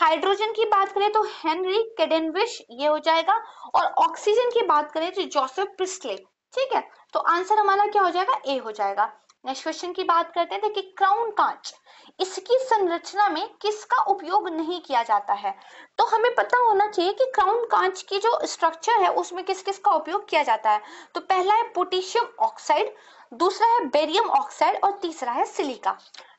हाइड्रोजन की बात करें तो हेनरी केडेनविश ये हो जाएगा और ऑक्सीजन की बात करें तो जोसेफ प्रिस्टले ठीक है तो आंसर हमारा क्या हो जाएगा ए हो जाएगा नेक्स्ट क्वेश्चन की बात करते हैं देखिए क्राउन कांच इसकी संरचना में किसका उपयोग नहीं किया जाता है तो हमें पता होना चाहिए कि क्राउन कांच की जो स्ट्रक्चर है उसमें किस किस का उपयोग किया जाता है तो पहला है पोटेशियम ऑक्साइड दूसरा है बेरियम ऑक्साइड और तीसरा है सिलिका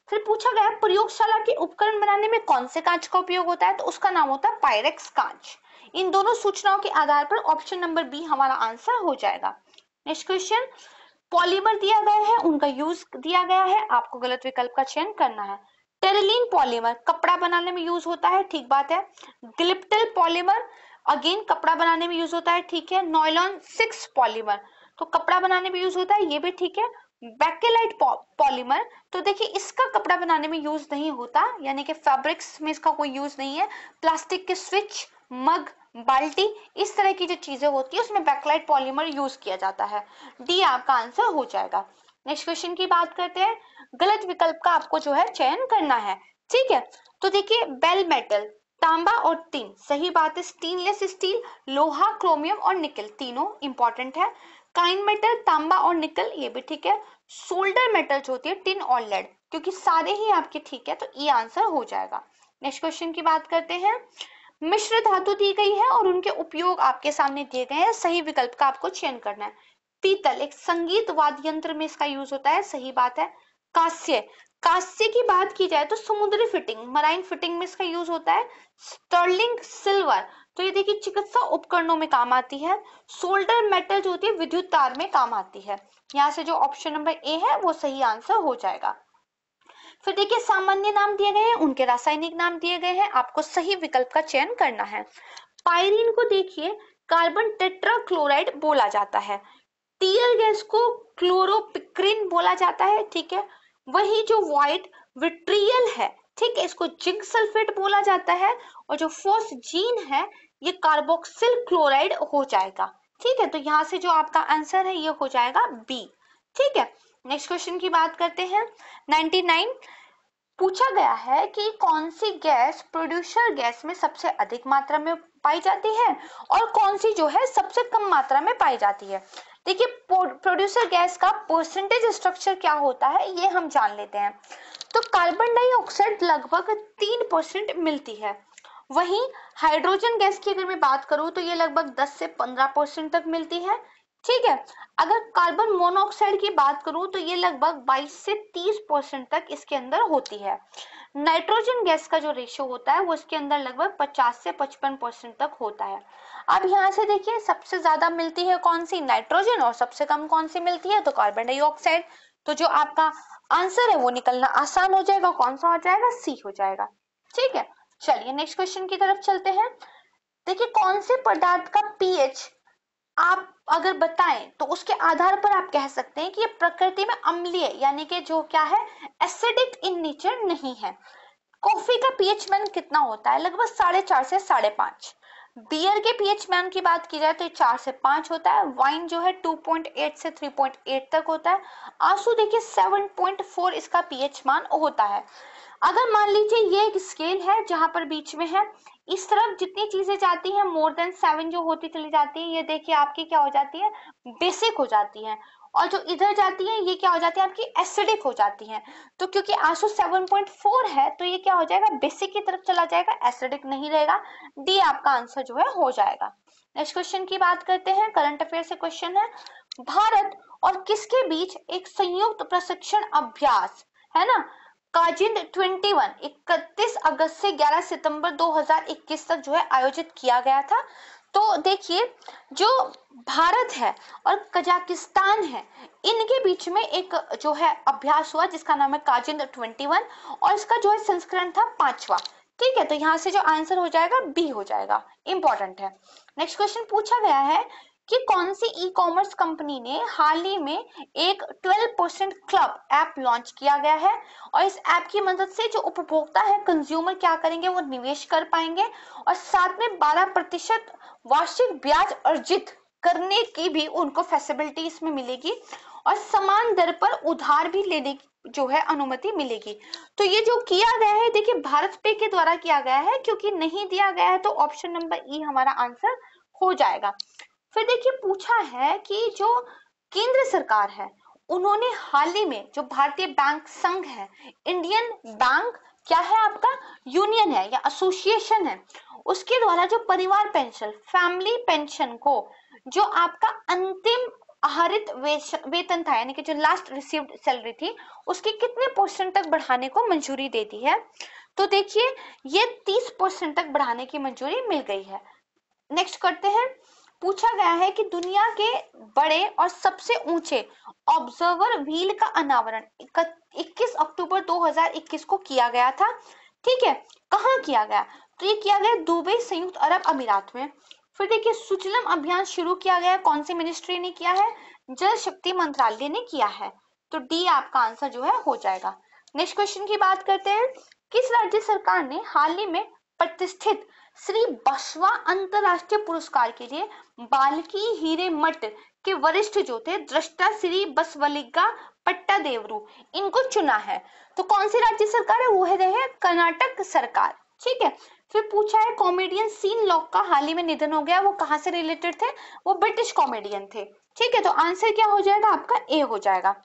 फिर पूछा गया प्रयोगशाला के उपकरण बनाने में कौन से कांच का उपयोग होता है तो उसका नाम होता है पायरेक्स कांच इन दोनों सूचनाओं के आधार पर ऑप्शन नंबर बी हमारा आंसर हो जाएगा नेक्स्ट क्वेश्चन पॉलीमर दिया गया है उनका यूज दिया गया है आपको गलत विकल्प का चयन करना है टेरेलिन पॉलीमर कपड़ा बनाने में यूज होता है ठीक बात है ग्लिप्टल पॉलीमर अगेन कपड़ा बनाने में यूज होता है ठीक है नॉयलॉन सिक्स पॉलीमर तो कपड़ा बनाने में यूज होता है ये भी ठीक है बैकेलाइट पॉलीमर तो देखिए इसका कपड़ा बनाने में यूज नहीं होता यानी कि फैब्रिक्स में इसका कोई यूज नहीं है प्लास्टिक के स्विच मग बाल्टी इस तरह की जो चीजें होती है उसमें बैकलाइट पॉलीमर यूज किया जाता है डी आपका आंसर हो जाएगा नेक्स्ट क्वेश्चन की बात करते हैं गलत विकल्प का आपको जो है चयन करना है ठीक है तो देखिए बेल मेटल तांबा और टीन सही बात है स्टेनलेस स्टील लोहा क्रोमियम और निकल तीनों इंपॉर्टेंट है काइन मेटल तांबा और निकल ये भी ठीक है सोल्डर मेटल जो होती है टिन और लेड क्योंकि सारे ही आपके ठीक है तो ये आंसर हो जाएगा नेक्स्ट क्वेश्चन की बात करते हैं मिश्र धातु दी गई है और उनके उपयोग आपके सामने दिए गए हैं सही विकल्प का आपको चयन करना है पीतल एक संगीत वाद्य यंत्र में इसका यूज होता है सही बात है कांस्य कांस्य की बात की जाए तो समुद्री फिटिंग मराइन फिटिंग में इसका यूज होता है स्टर्लिंग सिल्वर तो ये देखिए चिकित्सा उपकरणों में काम आती है सोल्डर मेटल जो होती है विद्युत तार में काम आती है यहाँ से जो ऑप्शन नंबर ए है वो सही आंसर हो जाएगा फिर देखिए सामान्य नाम दिए गए हैं उनके रासायनिक नाम दिए गए हैं आपको सही विकल्प का चयन करना है पायरीन को देखिए कार्बन टेट्राक्लोराइड बोला जाता है टीएल गैस को क्लोरोपिक्रिन बोला जाता है ठीक है वही जो व्हाइट विट्रियल है ठीक है इसको जिंक सल्फेट बोला जाता है और जो जीन है ये कार्बोक्सिल क्लोराइड हो जाएगा ठीक है तो यहाँ से जो आपका आंसर है ये हो जाएगा बी ठीक है नेक्स्ट क्वेश्चन की बात करते हैं 99 पूछा गया है कि कौन सी गैस प्रोड्यूसर गैस में सबसे अधिक मात्रा में पाई जाती है और कौन सी जो है सबसे कम मात्रा में पाई जाती है देखिए प्रोड्यूसर गैस का परसेंटेज स्ट्रक्चर क्या होता है ये हम जान लेते हैं तो कार्बन डाइऑक्साइड लगभग तीन परसेंट मिलती है वहीं हाइड्रोजन गैस की अगर मैं बात करूं तो ये लगभग 10 से 15 परसेंट तक मिलती है ठीक है अगर कार्बन मोनोऑक्साइड की बात करूं तो ये लगभग 22 से 30 परसेंट तक इसके अंदर होती है नाइट्रोजन गैस का जो रेशियो होता है वो इसके अंदर लगभग 50 से 55 परसेंट तक होता है अब यहाँ से देखिए सबसे ज्यादा मिलती है कौन सी नाइट्रोजन और सबसे कम कौन सी मिलती है तो कार्बन डाइऑक्साइड तो जो आपका आंसर है वो निकलना आसान हो जाएगा कौन सा हो जाएगा सी हो जाएगा ठीक है चलिए नेक्स्ट क्वेश्चन की तरफ चलते हैं देखिए कौन से पदार्थ का पीएच आप अगर बताएं तो उसके आधार पर आप कह सकते हैं कि ये प्रकृति में अम्लीय यानी कि जो क्या है एसिडिक इन नेचर नहीं है कॉफी का पीएच मैन कितना होता है लगभग साढ़े चार से साढ़े पांच बियर के पीएच मैन की बात की जाए तो चार से पांच होता है वाइन जो है 2.8 से 3.8 तक होता है आंसू देखिए 7.4 इसका पीएच मान होता है अगर मान लीजिए ये एक स्केल है जहां पर बीच में है इस तरफ जितनी चीजें जाती हैं मोर देन सेवन जो होती चली जाती है ये देखिए आपकी क्या हो जाती है बेसिक हो जाती है और जो इधर जाती है ये क्या हो जाती है आपकी एसिडिक हो जाती है तो क्योंकि आंसू फोर है तो ये क्या हो जाएगा बेसिक की तरफ चला जाएगा एसिडिक नहीं रहेगा डी आपका आंसर जो है हो जाएगा नेक्स्ट क्वेश्चन की बात करते हैं करंट अफेयर से क्वेश्चन है भारत और किसके बीच एक संयुक्त प्रशिक्षण अभ्यास है ना काजिंद 21 31 अगस्त से 11 सितंबर 2021 तक जो है आयोजित किया गया था तो देखिए जो भारत है और कजाकिस्तान है इनके बीच में एक जो है अभ्यास हुआ जिसका नाम है काजिंद 21 और इसका जो है संस्करण था पांचवा ठीक है तो यहाँ से जो आंसर हो जाएगा बी हो जाएगा इंपॉर्टेंट है नेक्स्ट क्वेश्चन पूछा गया है कि कौन सी ई कॉमर्स कंपनी ने हाल ही में एक 12 परसेंट क्लब ऐप लॉन्च किया गया है और इस ऐप की मदद से जो उपभोक्ता है कंज्यूमर क्या करेंगे वो निवेश कर पाएंगे और साथ में 12 प्रतिशत वार्षिक ब्याज अर्जित करने की भी उनको फैसिलिटी इसमें मिलेगी और समान दर पर उधार भी लेने की जो है अनुमति मिलेगी तो ये जो किया गया है देखिए भारत पे के द्वारा किया गया है क्योंकि नहीं दिया गया है तो ऑप्शन नंबर ई हमारा आंसर हो जाएगा फिर देखिए पूछा है कि जो केंद्र सरकार है उन्होंने हाल ही में जो भारतीय बैंक संघ है इंडियन बैंक क्या है आपका यूनियन है या एसोसिएशन है उसके द्वारा जो परिवार पेंशन फैमिली पेंशन को जो आपका अंतिम आहरित वेतन था यानी कि जो लास्ट रिसीव्ड सैलरी थी उसके कितने परसेंट तक बढ़ाने को मंजूरी दे दी है तो देखिए ये 30 परसेंट तक बढ़ाने की मंजूरी मिल गई है नेक्स्ट करते हैं पूछा गया है कि दुनिया के बड़े और सबसे ऊंचे ऑब्जर्वर व्हील का अनावरण 21 अक्टूबर 2021 को किया गया था ठीक है कहाँ किया गया तो ये किया गया दुबई संयुक्त अरब अमीरात में फिर देखिए सुचलम अभियान शुरू किया गया कौन सी मिनिस्ट्री ने किया है जल शक्ति मंत्रालय ने किया है तो डी आपका आंसर जो है हो जाएगा नेक्स्ट क्वेश्चन की बात करते हैं किस राज्य सरकार ने हाल ही में प्रतिष्ठित श्री बसवा अंतरराष्ट्रीय पुरस्कार के लिए बालकी हीरे मठ के वरिष्ठ जो थे दृष्टा श्री बसवलिका पट्टा देवरू इनको चुना है तो कौन सी राज्य सरकार है वो है रहे कर्नाटक सरकार ठीक है फिर पूछा है कॉमेडियन सीन लॉक का हाल ही में निधन हो गया वो कहा से रिलेटेड थे वो ब्रिटिश कॉमेडियन थे ठीक है तो आंसर क्या हो जाएगा आपका ए हो जाएगा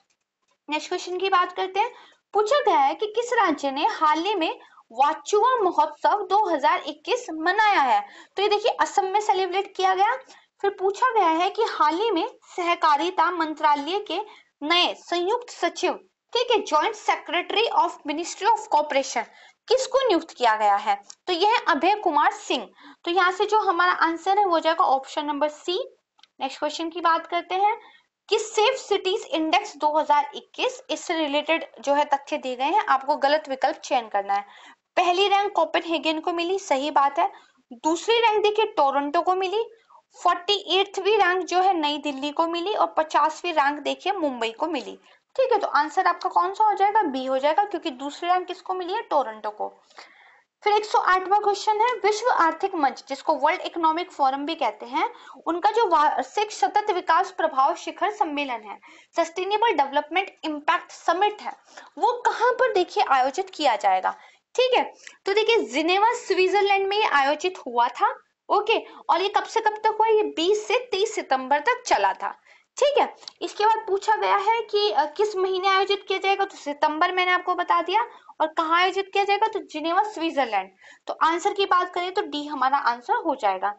नेक्स्ट क्वेश्चन की बात करते हैं पूछा गया है कि किस राज्य ने हाल ही में वाचुआ महोत्सव 2021 मनाया है तो ये देखिए असम में सेलिब्रेट किया गया फिर पूछा गया है कि हाल ही में सहकारिता मंत्रालय के नए संयुक्त सचिव ठीक है joint secretary of ministry of cooperation किसको नियुक्त किया गया है तो यह है अभय कुमार सिंह तो यहाँ से जो हमारा आंसर है वो जाएगा option number C next question की बात करते हैं कि सेफ सिटीज इंडेक्स 2021 इससे रिलेटेड जो है तथ्य दिए गए हैं आपको गलत विकल्प चयन करना है पहली रैंक कोपेनहेगन को मिली सही बात है दूसरी रैंक देखिए टोरंटो को मिली फोर्टी एट्थवी रैंक जो है नई दिल्ली को मिली और पचासवीं रैंक देखिए मुंबई को मिली ठीक है तो आंसर आपका कौन सा हो जाएगा बी हो जाएगा क्योंकि दूसरी रैंक किसको मिली है टोरंटो को फिर 108वां क्वेश्चन है विश्व आर्थिक मंच जिसको वर्ल्ड इकोनॉमिक फोरम भी कहते हैं उनका जो वार्षिक सतत विकास प्रभाव शिखर सम्मेलन है सस्टेनेबल डेवलपमेंट इम्पैक्ट समिट है वो कहाँ पर देखिए आयोजित किया जाएगा ठीक है तो देखिए जिनेवा स्विट्जरलैंड में ये आयोजित हुआ था ओके और ये कब से कब तक हुआ ये 20 से 30 सितंबर तक चला था ठीक है इसके बाद पूछा गया है कि किस महीने आयोजित किया जाएगा तो सितंबर मैंने आपको बता दिया और कहाँ आयोजित किया जाएगा तो जिनेवा स्विट्जरलैंड तो आंसर की बात करें तो डी हमारा आंसर हो जाएगा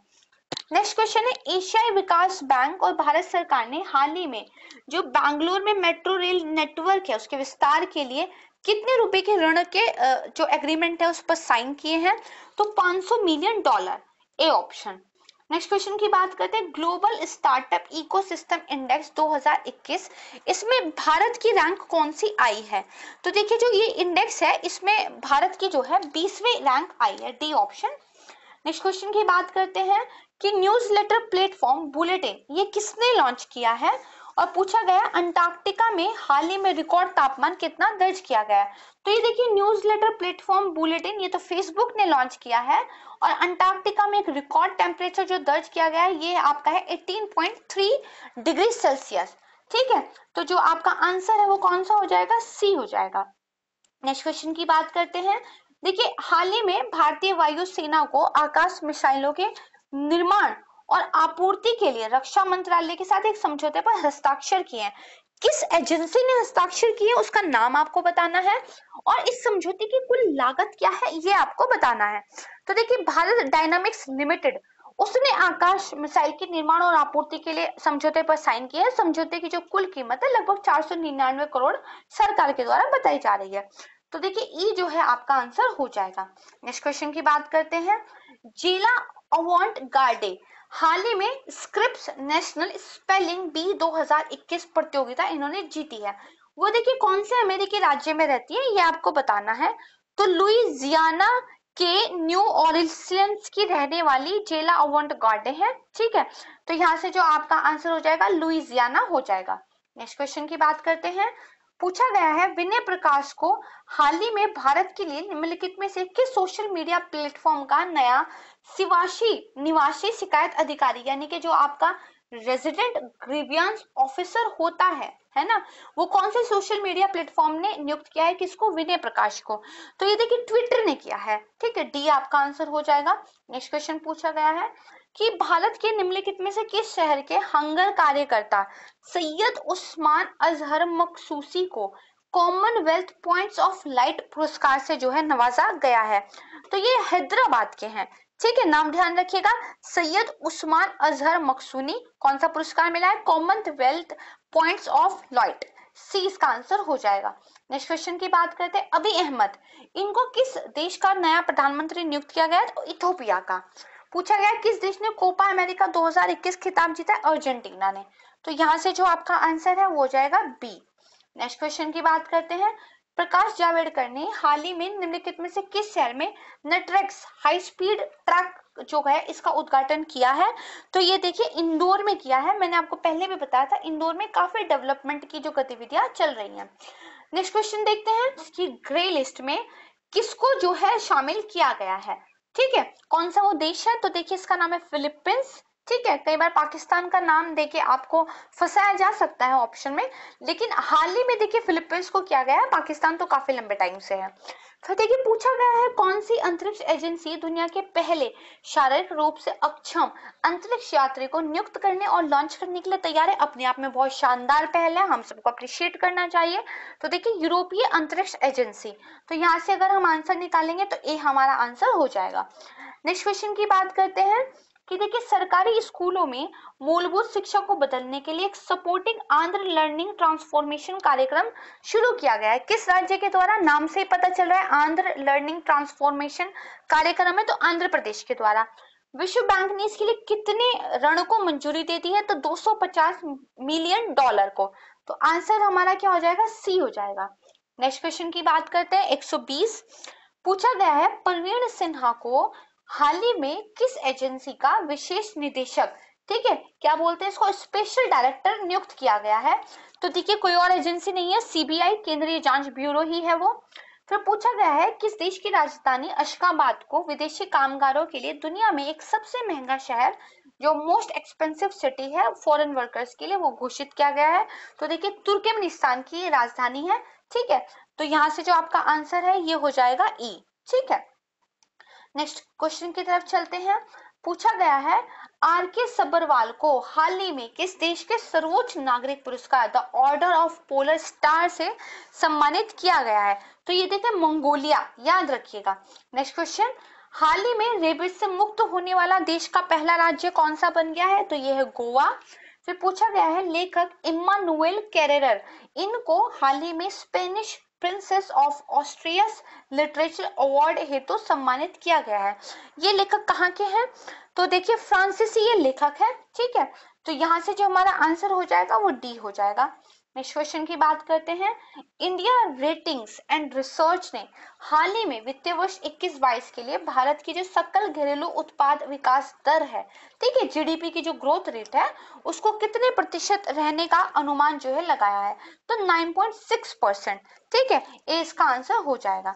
नेक्स्ट क्वेश्चन है एशियाई विकास बैंक और भारत सरकार ने हाल ही में जो बैंगलोर में मेट्रो रेल नेटवर्क है उसके विस्तार के लिए कितने रुपए के ऋण के जो एग्रीमेंट है उस पर साइन किए हैं तो 500 million dollar A option next question की बात करते हैं ग्लोबल स्टार्टअप इकोसिस्टम इंडेक्स 2021 इसमें भारत की रैंक कौन सी आई है तो देखिए जो ये इंडेक्स है इसमें भारत की जो है बीसवें रैंक आई है डी ऑप्शन नेक्स्ट क्वेश्चन की बात करते हैं कि न्यूज़ लेटर प्लेटफॉर्म बुलेटिन ये किसने लॉन्च किया है और पूछा गया अंटार्कटिका में हाल ही में रिकॉर्ड तापमान कितना दर्ज किया गया तो ये देखिए न्यूज़लेटर प्लेटफॉर्म बुलेटिन ये तो फेसबुक ने लॉन्च किया है और अंटार्कटिका में एक रिकॉर्ड टेम्परेचर जो दर्ज किया गया है ये आपका है 18.3 डिग्री सेल्सियस ठीक है तो जो आपका आंसर है वो कौन सा हो जाएगा सी हो जाएगा नेक्स्ट क्वेश्चन की बात करते हैं देखिए हाल ही में भारतीय वायुसेना को आकाश मिसाइलों के निर्माण और आपूर्ति के लिए रक्षा मंत्रालय के साथ एक समझौते पर हस्ताक्षर किए हैं किस एजेंसी ने हस्ताक्षर किए उसका नाम आपको बताना है और इस समझौते की कुल लागत क्या है ये आपको बताना है तो देखिए भारत डायनामिक्स लिमिटेड उसने आकाश मिसाइल के निर्माण और आपूर्ति के लिए समझौते पर साइन किया है समझौते की जो कुल कीमत है लगभग चार सौ निन्यानवे करोड़ सरकार के द्वारा बताई जा रही है तो देखिए ई जो है आपका आंसर हो जाएगा नेक्स्ट क्वेश्चन की बात करते हैं जिला अवॉन्ट गार्डे हाल ही में स्क्रिप्स नेशनल स्पेलिंग बी 2021 प्रतियोगिता इन्होंने जीती है वो देखिए कौन से अमेरिकी राज्य में रहती है ये आपको बताना है तो लुइजियाना के न्यू ऑरिलियंस की रहने वाली जेला ओवंट गार्डे है ठीक है तो यहाँ से जो आपका आंसर हो जाएगा लुइजियाना हो जाएगा नेक्स्ट क्वेश्चन की बात करते हैं पूछा गया है विनय प्रकाश को हाल ही में भारत के लिए निम्नलिखित में से किस सोशल मीडिया प्लेटफॉर्म का नया सिवाशी निवासी शिकायत अधिकारी यानी कि जो आपका रेजिडेंट ग्रीवियंस ऑफिसर होता है है ना वो कौन से सोशल मीडिया प्लेटफॉर्म ने नियुक्त किया है किसको विनय प्रकाश को तो ये देखिए ट्विटर ने किया है ठीक है डी आपका आंसर हो जाएगा नेक्स्ट क्वेश्चन पूछा गया है कि भारत के निम्नलिखित में से किस शहर के हंगर कार्यकर्ता सैयद उस्मान अजहर मकसूसी को कॉमनवेल्थ पॉइंट्स ऑफ लाइट पुरस्कार से जो है नवाजा गया है तो ये हैदराबाद के हैं ठीक है नाम ध्यान रखिएगा सैयद उस्मान अजहर मकसूनी कौन सा पुरस्कार मिला है Commonwealth points of light C इसका आंसर हो जाएगा नेक्स्ट क्वेश्चन की बात करते हैं अभी अहमद इनको किस देश का नया प्रधानमंत्री नियुक्त किया गया है तो इथोपिया का पूछा गया किस देश ने कोपा अमेरिका 2021 खिताब जीता अर्जेंटीना ने तो यहाँ से जो आपका आंसर है वो जाएगा बी नेक्स्ट क्वेश्चन की बात करते हैं प्रकाश जावड़ेकर ने हाल ही में निम्नलिखित में से किस शहर में नट्रेक्स हाई स्पीड ट्रैक जो है इसका उद्घाटन किया है तो ये देखिए इंदौर में किया है मैंने आपको पहले भी बताया था इंदौर में काफी डेवलपमेंट की जो गतिविधियां चल रही हैं नेक्स्ट क्वेश्चन देखते हैं कि ग्रे लिस्ट में किसको जो है शामिल किया गया है ठीक है कौन सा वो देश है तो देखिए इसका नाम है फिलीपींस ठीक है कई बार पाकिस्तान का नाम देके आपको फंसाया जा सकता है ऑप्शन में लेकिन हाल ही में देखिए फिलीपींस को क्या गया है पाकिस्तान तो काफी लंबे टाइम से है फिर देखिए पूछा गया है कौन सी अंतरिक्ष एजेंसी दुनिया के पहले शारीरिक रूप से अक्षम अंतरिक्ष यात्री को नियुक्त करने और लॉन्च करने के लिए तैयार है अपने आप में बहुत शानदार पहल है हम सबको अप्रिशिएट करना चाहिए तो देखिए यूरोपीय अंतरिक्ष एजेंसी तो यहाँ से अगर हम आंसर निकालेंगे तो ए हमारा आंसर हो जाएगा नेक्स्ट क्वेश्चन की बात करते हैं कि देखिए सरकारी स्कूलों में मूलभूत शिक्षा को बदलने के लिए एक सपोर्टिंग आंध्र लर्निंग ट्रांसफॉर्मेशन कार्यक्रम शुरू किया गया है किस राज्य के द्वारा नाम से ही पता चल रहा है आंध्र लर्निंग ट्रांसफॉर्मेशन कार्यक्रम है तो आंध्र प्रदेश के द्वारा विश्व बैंक ने इसके लिए कितने ऋण को मंजूरी देती है तो 250 मिलियन डॉलर को तो आंसर हमारा क्या हो जाएगा सी हो जाएगा नेक्स्ट क्वेश्चन की बात करते हैं 120 पूछा गया है प्रवीण सिन्हा को हाल ही में किस एजेंसी का विशेष निदेशक ठीक है क्या बोलते हैं इसको स्पेशल डायरेक्टर नियुक्त किया गया है तो देखिए कोई और एजेंसी नहीं है सीबीआई केंद्रीय जांच ब्यूरो ही है वो फिर पूछा गया है किस देश की राजधानी अशकाबाद को विदेशी कामगारों के लिए दुनिया में एक सबसे महंगा शहर जो मोस्ट एक्सपेंसिव सिटी है फॉरेन वर्कर्स के लिए वो घोषित किया गया है तो देखिए तुर्कमेनिस्तान की राजधानी है ठीक है तो यहाँ से जो आपका आंसर है ये हो जाएगा ई e, ठीक है नेक्स्ट क्वेश्चन की तरफ चलते हैं पूछा गया है आर के सबरवाल को हाल ही में किस देश के सर्वोच्च नागरिक पुरस्कार the order of polar star से सम्मानित किया गया है तो ये देखें मंगोलिया याद रखिएगा नेक्स्ट क्वेश्चन हाल ही में रेबीज से मुक्त होने वाला देश का पहला राज्य कौन सा बन गया है तो ये है गोवा फिर पूछा गया है लेखक इमानुएल कैरेर इनको हाल ही में Spanish princess of Asturias literature award हेतु सम्मानित किया गया है ये लेखक कहाँ के हैं तो देखिए फ्रांसीसी ये लेखक है ठीक है तो यहाँ से जो हमारा आंसर हो जाएगा वो डी हो जाएगा नेक्स्ट क्वेश्चन की बात करते हैं इंडिया रेटिंग्स एंड रिसर्च ने हाल ही में वित्तीय वर्ष इक्कीस बाईस के लिए भारत की जो सकल घरेलू उत्पाद विकास दर है ठीक है जीडीपी की जो ग्रोथ रेट है उसको कितने प्रतिशत रहने का अनुमान जो है लगाया है तो 9.6 परसेंट ठीक है ए इसका आंसर हो जाएगा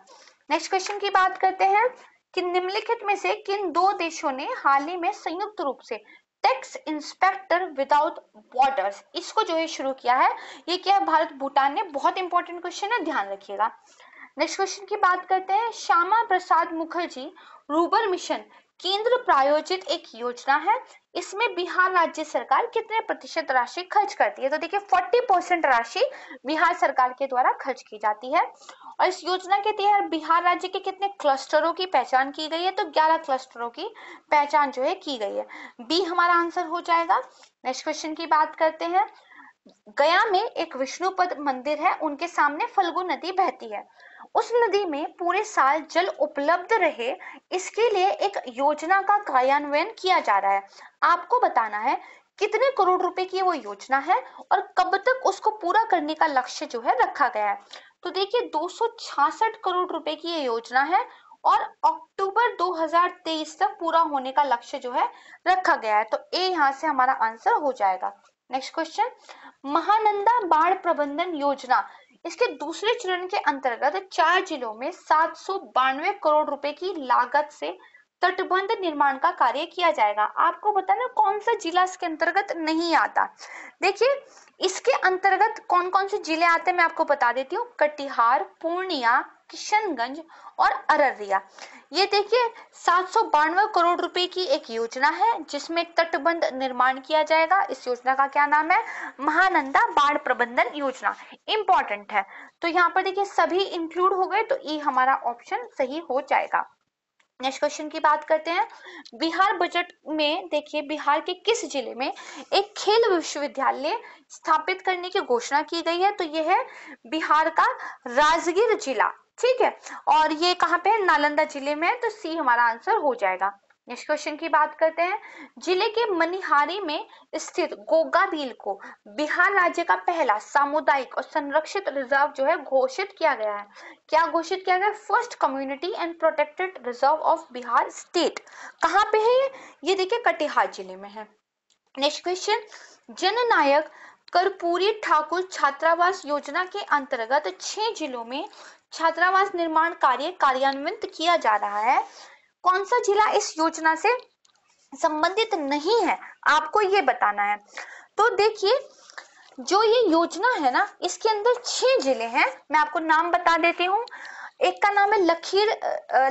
नेक्स्ट क्वेश्चन की बात करते हैं कि निम्नलिखित में से किन दो देशों ने हाल ही में संयुक्त रूप से टेक्स इंस्पेक्टर विदाउट बॉर्डर्स इसको जो है शुरू किया है ये क्या है भारत भूटान ने बहुत इंपॉर्टेंट क्वेश्चन है ध्यान रखिएगा नेक्स्ट क्वेश्चन की बात करते हैं श्यामा प्रसाद मुखर्जी रूबर मिशन केंद्र प्रायोजित एक योजना है इसमें बिहार राज्य सरकार कितने प्रतिशत राशि खर्च करती है तो देखिए फोर्टी परसेंट राशि बिहार सरकार के द्वारा खर्च की जाती है और इस योजना के तहत बिहार राज्य के कितने क्लस्टरों की पहचान की गई है तो 11 क्लस्टरों की पहचान जो है की गई है बी हमारा आंसर हो जाएगा नेक्स्ट क्वेश्चन की बात करते हैं गया में एक विष्णुपद मंदिर है उनके सामने फल्गु नदी बहती है उस नदी में पूरे साल जल उपलब्ध रहे इसके लिए एक योजना का कार्यान्वयन किया जा रहा है आपको बताना है कितने करोड़ रुपए की वो योजना है और कब तक उसको पूरा करने का लक्ष्य जो है रखा गया है तो देखिए दो करोड़ रुपए की ये योजना है और अक्टूबर 2023 तक पूरा होने का लक्ष्य जो है रखा गया है तो ए यहाँ से हमारा आंसर हो जाएगा नेक्स्ट क्वेश्चन महानंदा बाढ़ प्रबंधन योजना इसके दूसरे चरण के अंतर्गत चार जिलों में सात करोड़ रुपए की लागत से तटबंध निर्माण का कार्य किया जाएगा आपको बताना कौन सा जिला इसके अंतर्गत नहीं आता देखिए इसके अंतर्गत कौन कौन से जिले आते हैं मैं आपको बता देती हूँ कटिहार पूर्णिया किशनगंज और अररिया ये देखिए सात करोड़ रुपए की एक योजना है जिसमें तटबंध निर्माण किया जाएगा इस योजना का क्या नाम है महानंदा बाढ़ प्रबंधन योजना इंपॉर्टेंट है तो यहाँ पर देखिए सभी इंक्लूड हो गए तो ई हमारा ऑप्शन सही हो जाएगा नेक्स्ट क्वेश्चन की बात करते हैं बिहार बजट में देखिए बिहार के किस जिले में एक खेल विश्वविद्यालय स्थापित करने की घोषणा की गई है तो यह है बिहार का राजगीर जिला ठीक है और ये कहाँ पे है नालंदा जिले में है तो सी हमारा आंसर हो जाएगा नेक्स्ट क्वेश्चन की बात करते हैं जिले के मनिहारी में स्थित गोगा भील को बिहार राज्य का पहला सामुदायिक और संरक्षित रिजर्व जो है घोषित किया गया है क्या घोषित किया गया first community and protected reserve of Bihar state कहाँ पे है ये ये देखिए कटिहार जिले में है नेक्स्ट क्वेश्चन जननायक कर्पूरी ठाकुर छात्रावास योजना के अंतर्गत छह जिलों में छात्रावास निर्माण कार्य कार्यान्वित किया जा रहा है कौन सा जिला इस योजना से संबंधित नहीं है आपको ये बताना है तो देखिए जो ये योजना है ना इसके अंदर छह जिले हैं मैं आपको नाम बता देती हूँ एक का नाम है लखीर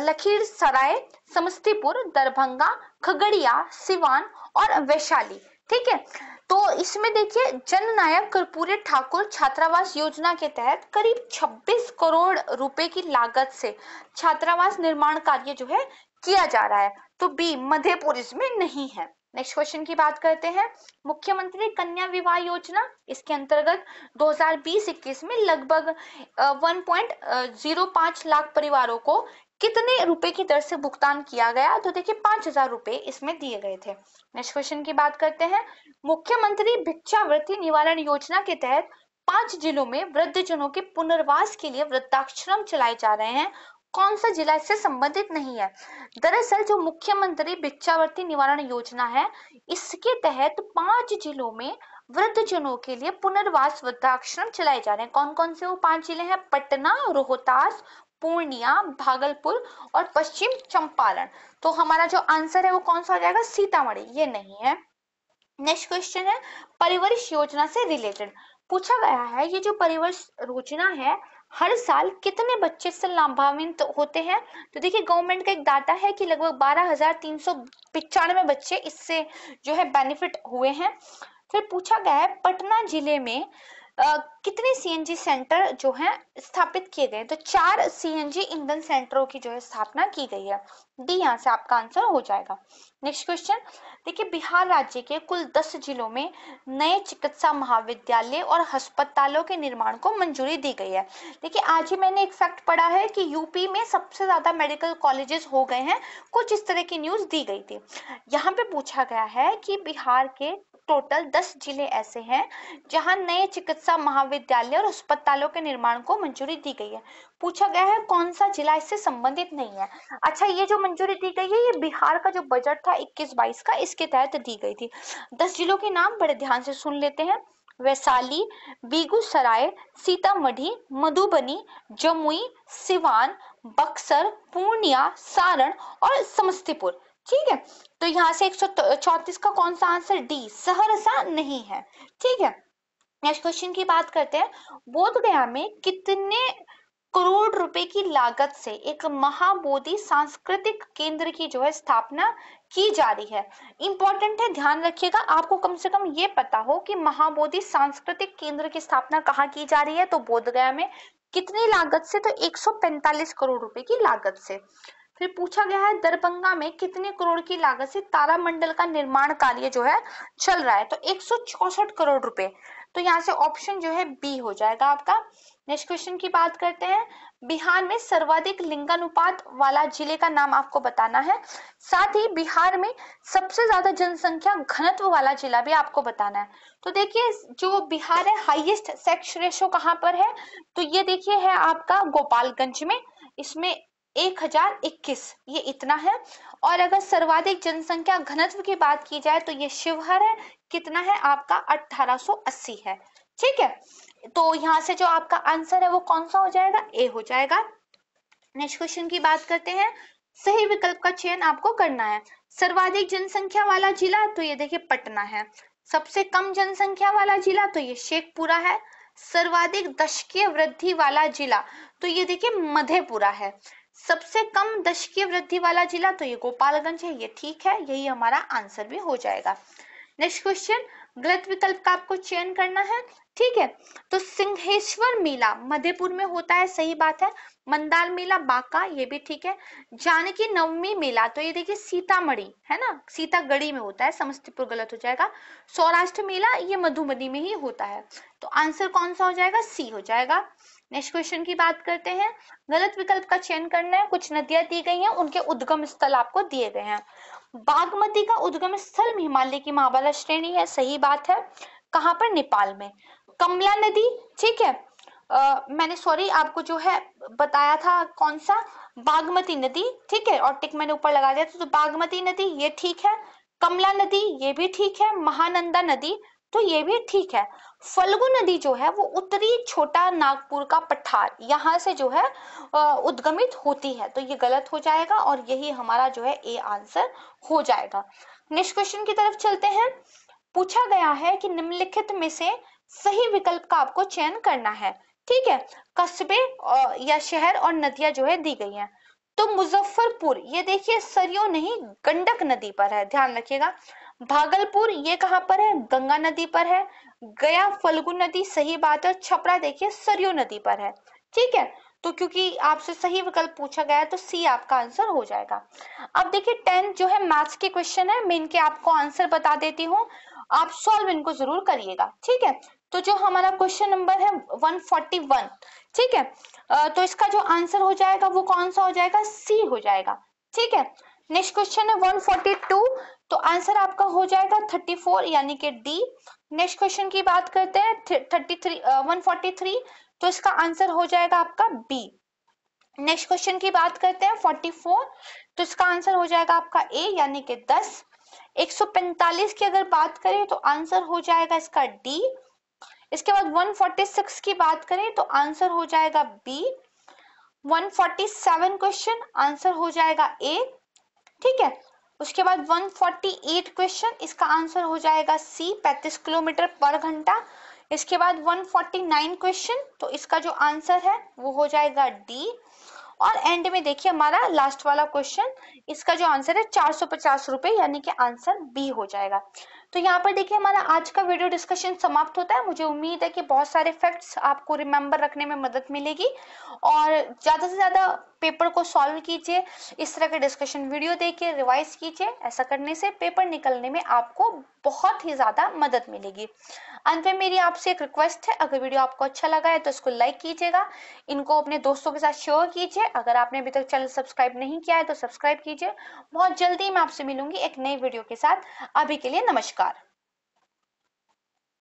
लखीर सराय समस्तीपुर दरभंगा खगड़िया सिवान और वैशाली ठीक है तो इसमें देखिए जननायक कर्पूरी ठाकुर छात्रावास योजना के तहत करीब 26 करोड़ रुपए की लागत से छात्रावास निर्माण कार्य जो है किया जा रहा है तो बी मधेपुर इसमें नहीं है नेक्स्ट क्वेश्चन की बात करते हैं मुख्यमंत्री कन्या विवाह योजना इसके अंतर्गत 2020-21 में लगभग 1.05 लाख परिवारों को कितने रुपए की दर से भुगतान किया गया तो देखिए पांच हजार रुपए इसमें दिए गए थे नेक्स्ट क्वेश्चन की बात करते हैं मुख्यमंत्री भिक्षावृत्ति निवारण योजना के तहत पांच जिलों में वृद्धजनों के पुनर्वास के लिए वृद्धाश्रम चलाए जा रहे हैं कौन सा जिला इससे संबंधित नहीं है दरअसल जो मुख्यमंत्री भिक्षावर्ती निवारण योजना है इसके तहत पांच जिलों में वृद्धजनों के लिए पुनर्वास वृद्धाश्रम चलाए जा रहे हैं कौन कौन से वो पांच जिले हैं पटना रोहतास पूर्णिया भागलपुर और पश्चिम चंपारण तो हमारा जो आंसर है वो कौन सा हो जाएगा सीतामढ़ी ये नहीं है नेक्स्ट क्वेश्चन है परिवर्ष योजना से रिलेटेड पूछा गया है ये जो परिवर्ष योजना है हर साल कितने बच्चे से लाभान्वित होते हैं तो देखिए गवर्नमेंट का एक डाटा है कि लगभग बारह हजार तीन सौ पिचानवे बच्चे इससे जो है बेनिफिट हुए हैं फिर पूछा गया है पटना जिले में कितने सीएनजी सेंटर जो हैं स्थापित किए गए तो चार सीएनजी ईंधन सेंटरों की जो है स्थापना की गई है डी यहाँ से आपका आंसर हो जाएगा नेक्स्ट क्वेश्चन देखिए बिहार राज्य के कुल दस जिलों में नए चिकित्सा महाविद्यालय और अस्पतालों के निर्माण को मंजूरी दी गई है देखिए आज ही मैंने एक फैक्ट पढ़ा है कि यूपी में सबसे ज्यादा मेडिकल कॉलेजेस हो गए हैं कुछ इस तरह की न्यूज दी गई थी यहाँ पे पूछा गया है कि बिहार के टोटल दस जिले ऐसे हैं जहां नए चिकित्सा महाविद्यालय और अस्पतालों के निर्माण को मंजूरी दी गई है पूछा गया है कौन सा जिला इससे संबंधित नहीं है अच्छा ये जो मंजूरी दी गई है ये बिहार का जो बजट था इक्कीस बाईस का इसके तहत दी गई थी दस जिलों के नाम बड़े ध्यान से सुन लेते हैं वैशाली बेगूसराय सीतामढ़ी मधुबनी जमुई सिवान बक्सर पूर्णिया सारण और समस्तीपुर ठीक है तो यहाँ से एक सौ चौतीस का कौन सा आंसर डी सहरसा नहीं है ठीक है नेक्स्ट क्वेश्चन की बात करते हैं बोध गया में कितने करोड़ रुपए की लागत से एक महाबोधि सांस्कृतिक केंद्र की जो है स्थापना की जा रही है इंपॉर्टेंट है ध्यान रखिएगा आपको कम से कम ये पता हो कि महाबोधि सांस्कृतिक केंद्र की स्थापना कहाँ की जा रही है तो बोधगया में कितनी लागत से तो 145 करोड़ रुपए की लागत से फिर पूछा गया है दरभंगा में कितने करोड़ की लागत से तारामंडल का निर्माण कार्य जो है चल रहा है तो एक करोड़ रुपए तो यहाँ से ऑप्शन जो है बी हो जाएगा आपका नेक्स्ट क्वेश्चन की बात करते हैं बिहार में सर्वाधिक लिंगानुपात वाला जिले का नाम आपको बताना है साथ ही बिहार में सबसे ज्यादा जनसंख्या घनत्व वाला जिला भी आपको बताना है तो देखिए जो बिहार है हाईएस्ट सेक्स रेशो कहाँ पर है तो ये देखिए है आपका गोपालगंज में इसमें एक हजार इक्कीस ये इतना है और अगर सर्वाधिक जनसंख्या घनत्व की बात की जाए तो ये शिवहर है कितना है आपका अठारह सो अस्सी है ठीक है तो यहाँ से जो आपका आंसर है वो कौन सा हो जाएगा ए हो जाएगा नेक्स्ट क्वेश्चन की बात करते हैं सही विकल्प का चयन आपको करना है सर्वाधिक जनसंख्या वाला जिला तो ये देखिए पटना है सबसे कम जनसंख्या वाला जिला तो ये शेखपुरा है सर्वाधिक दशकीय वृद्धि वाला जिला तो ये देखिए मधेपुरा है सबसे कम दशकीय वृद्धि वाला जिला तो ये गोपालगंज है ये ठीक है यही हमारा आंसर भी हो जाएगा नेक्स्ट क्वेश्चन गलत विकल्प का आपको चयन करना है ठीक है तो सिंहेश्वर मेला मधेपुर में होता है सही बात है मंदार मेला बाका ये भी ठीक है जानकी नवमी मेला तो ये देखिए सीतामढ़ी है ना सीतागढ़ी में होता है समस्तीपुर गलत हो जाएगा सौराष्ट्र मेला ये मधुमदी में ही होता है तो आंसर कौन सा हो जाएगा सी हो जाएगा नेक्स्ट क्वेश्चन की बात करते हैं गलत विकल्प का चयन करना है कुछ नदियां दी गई हैं उनके उद्गम स्थल आपको दिए गए हैं बागमती का उद्गम स्थल हिमालय की महाबाला श्रेणी है सही बात है कहाँ पर नेपाल में कमला नदी ठीक है Uh, मैंने सॉरी आपको जो है बताया था कौन सा बागमती नदी ठीक है और टिक मैंने ऊपर लगा दिया था तो बागमती नदी ये ठीक है कमला नदी ये भी ठीक है महानंदा नदी तो ये भी ठीक है फलगु नदी जो है वो उत्तरी छोटा नागपुर का पठार यहाँ से जो है उद्गमित होती है तो ये गलत हो जाएगा और यही हमारा जो है ए आंसर हो जाएगा नेक्स्ट क्वेश्चन की तरफ चलते हैं पूछा गया है कि निम्नलिखित में से सही विकल्प का आपको चयन करना है ठीक है कस्बे या शहर और नदियां जो है दी गई हैं तो मुजफ्फरपुर ये देखिए सरयू नहीं गंडक नदी पर है ध्यान रखिएगा भागलपुर ये कहाँ पर है गंगा नदी पर है गया फल्गु नदी सही बात है छपरा देखिए सरयू नदी पर है ठीक है तो क्योंकि आपसे सही विकल्प पूछा गया है तो सी आपका आंसर हो जाएगा अब देखिए टेंथ जो है मैथ्स के क्वेश्चन है मैं इनके आपको आंसर बता देती हूँ आप सॉल्व इनको जरूर करिएगा ठीक है तो जो हमारा क्वेश्चन नंबर है 141 ठीक है तो इसका जो आंसर हो जाएगा वो कौन सा हो जाएगा सी हो जाएगा ठीक है नेक्स्ट क्वेश्चन है 142 तो आंसर आपका हो जाएगा 34 यानी कि डी नेक्स्ट क्वेश्चन की बात करते हैं 33 143 तो इसका आंसर हो जाएगा आपका बी नेक्स्ट क्वेश्चन की बात करते हैं 44 तो इसका आंसर हो जाएगा आपका ए यानी कि 10 145 की अगर बात करें तो आंसर हो जाएगा इसका डी इसके बाद 146 की बात करें तो आंसर हो जाएगा बी 147 क्वेश्चन आंसर हो जाएगा ए ठीक है उसके बाद 148 क्वेश्चन इसका आंसर हो जाएगा सी 35 किलोमीटर पर घंटा इसके बाद 149 क्वेश्चन तो इसका जो आंसर है वो हो जाएगा डी और एंड में देखिए हमारा लास्ट वाला क्वेश्चन इसका जो आंसर है चार सौ पचास रुपए यानी कि आंसर बी हो जाएगा तो यहाँ पर देखिए हमारा आज का वीडियो डिस्कशन समाप्त होता है मुझे उम्मीद है कि बहुत सारे फैक्ट्स आपको रिमेंबर रखने में मदद मिलेगी और ज़्यादा से ज़्यादा पेपर को सॉल्व कीजिए इस तरह के डिस्कशन वीडियो देखिए रिवाइज कीजिए ऐसा करने से पेपर निकलने में आपको बहुत ही ज़्यादा मदद मिलेगी अंत में मेरी आपसे एक रिक्वेस्ट है अगर वीडियो आपको अच्छा लगा है तो इसको लाइक कीजिएगा इनको अपने दोस्तों के साथ शेयर कीजिए अगर आपने अभी तक चैनल सब्सक्राइब नहीं किया है तो सब्सक्राइब कीजिए बहुत जल्दी मैं आपसे मिलूंगी एक नई वीडियो के साथ अभी के लिए नमस्कार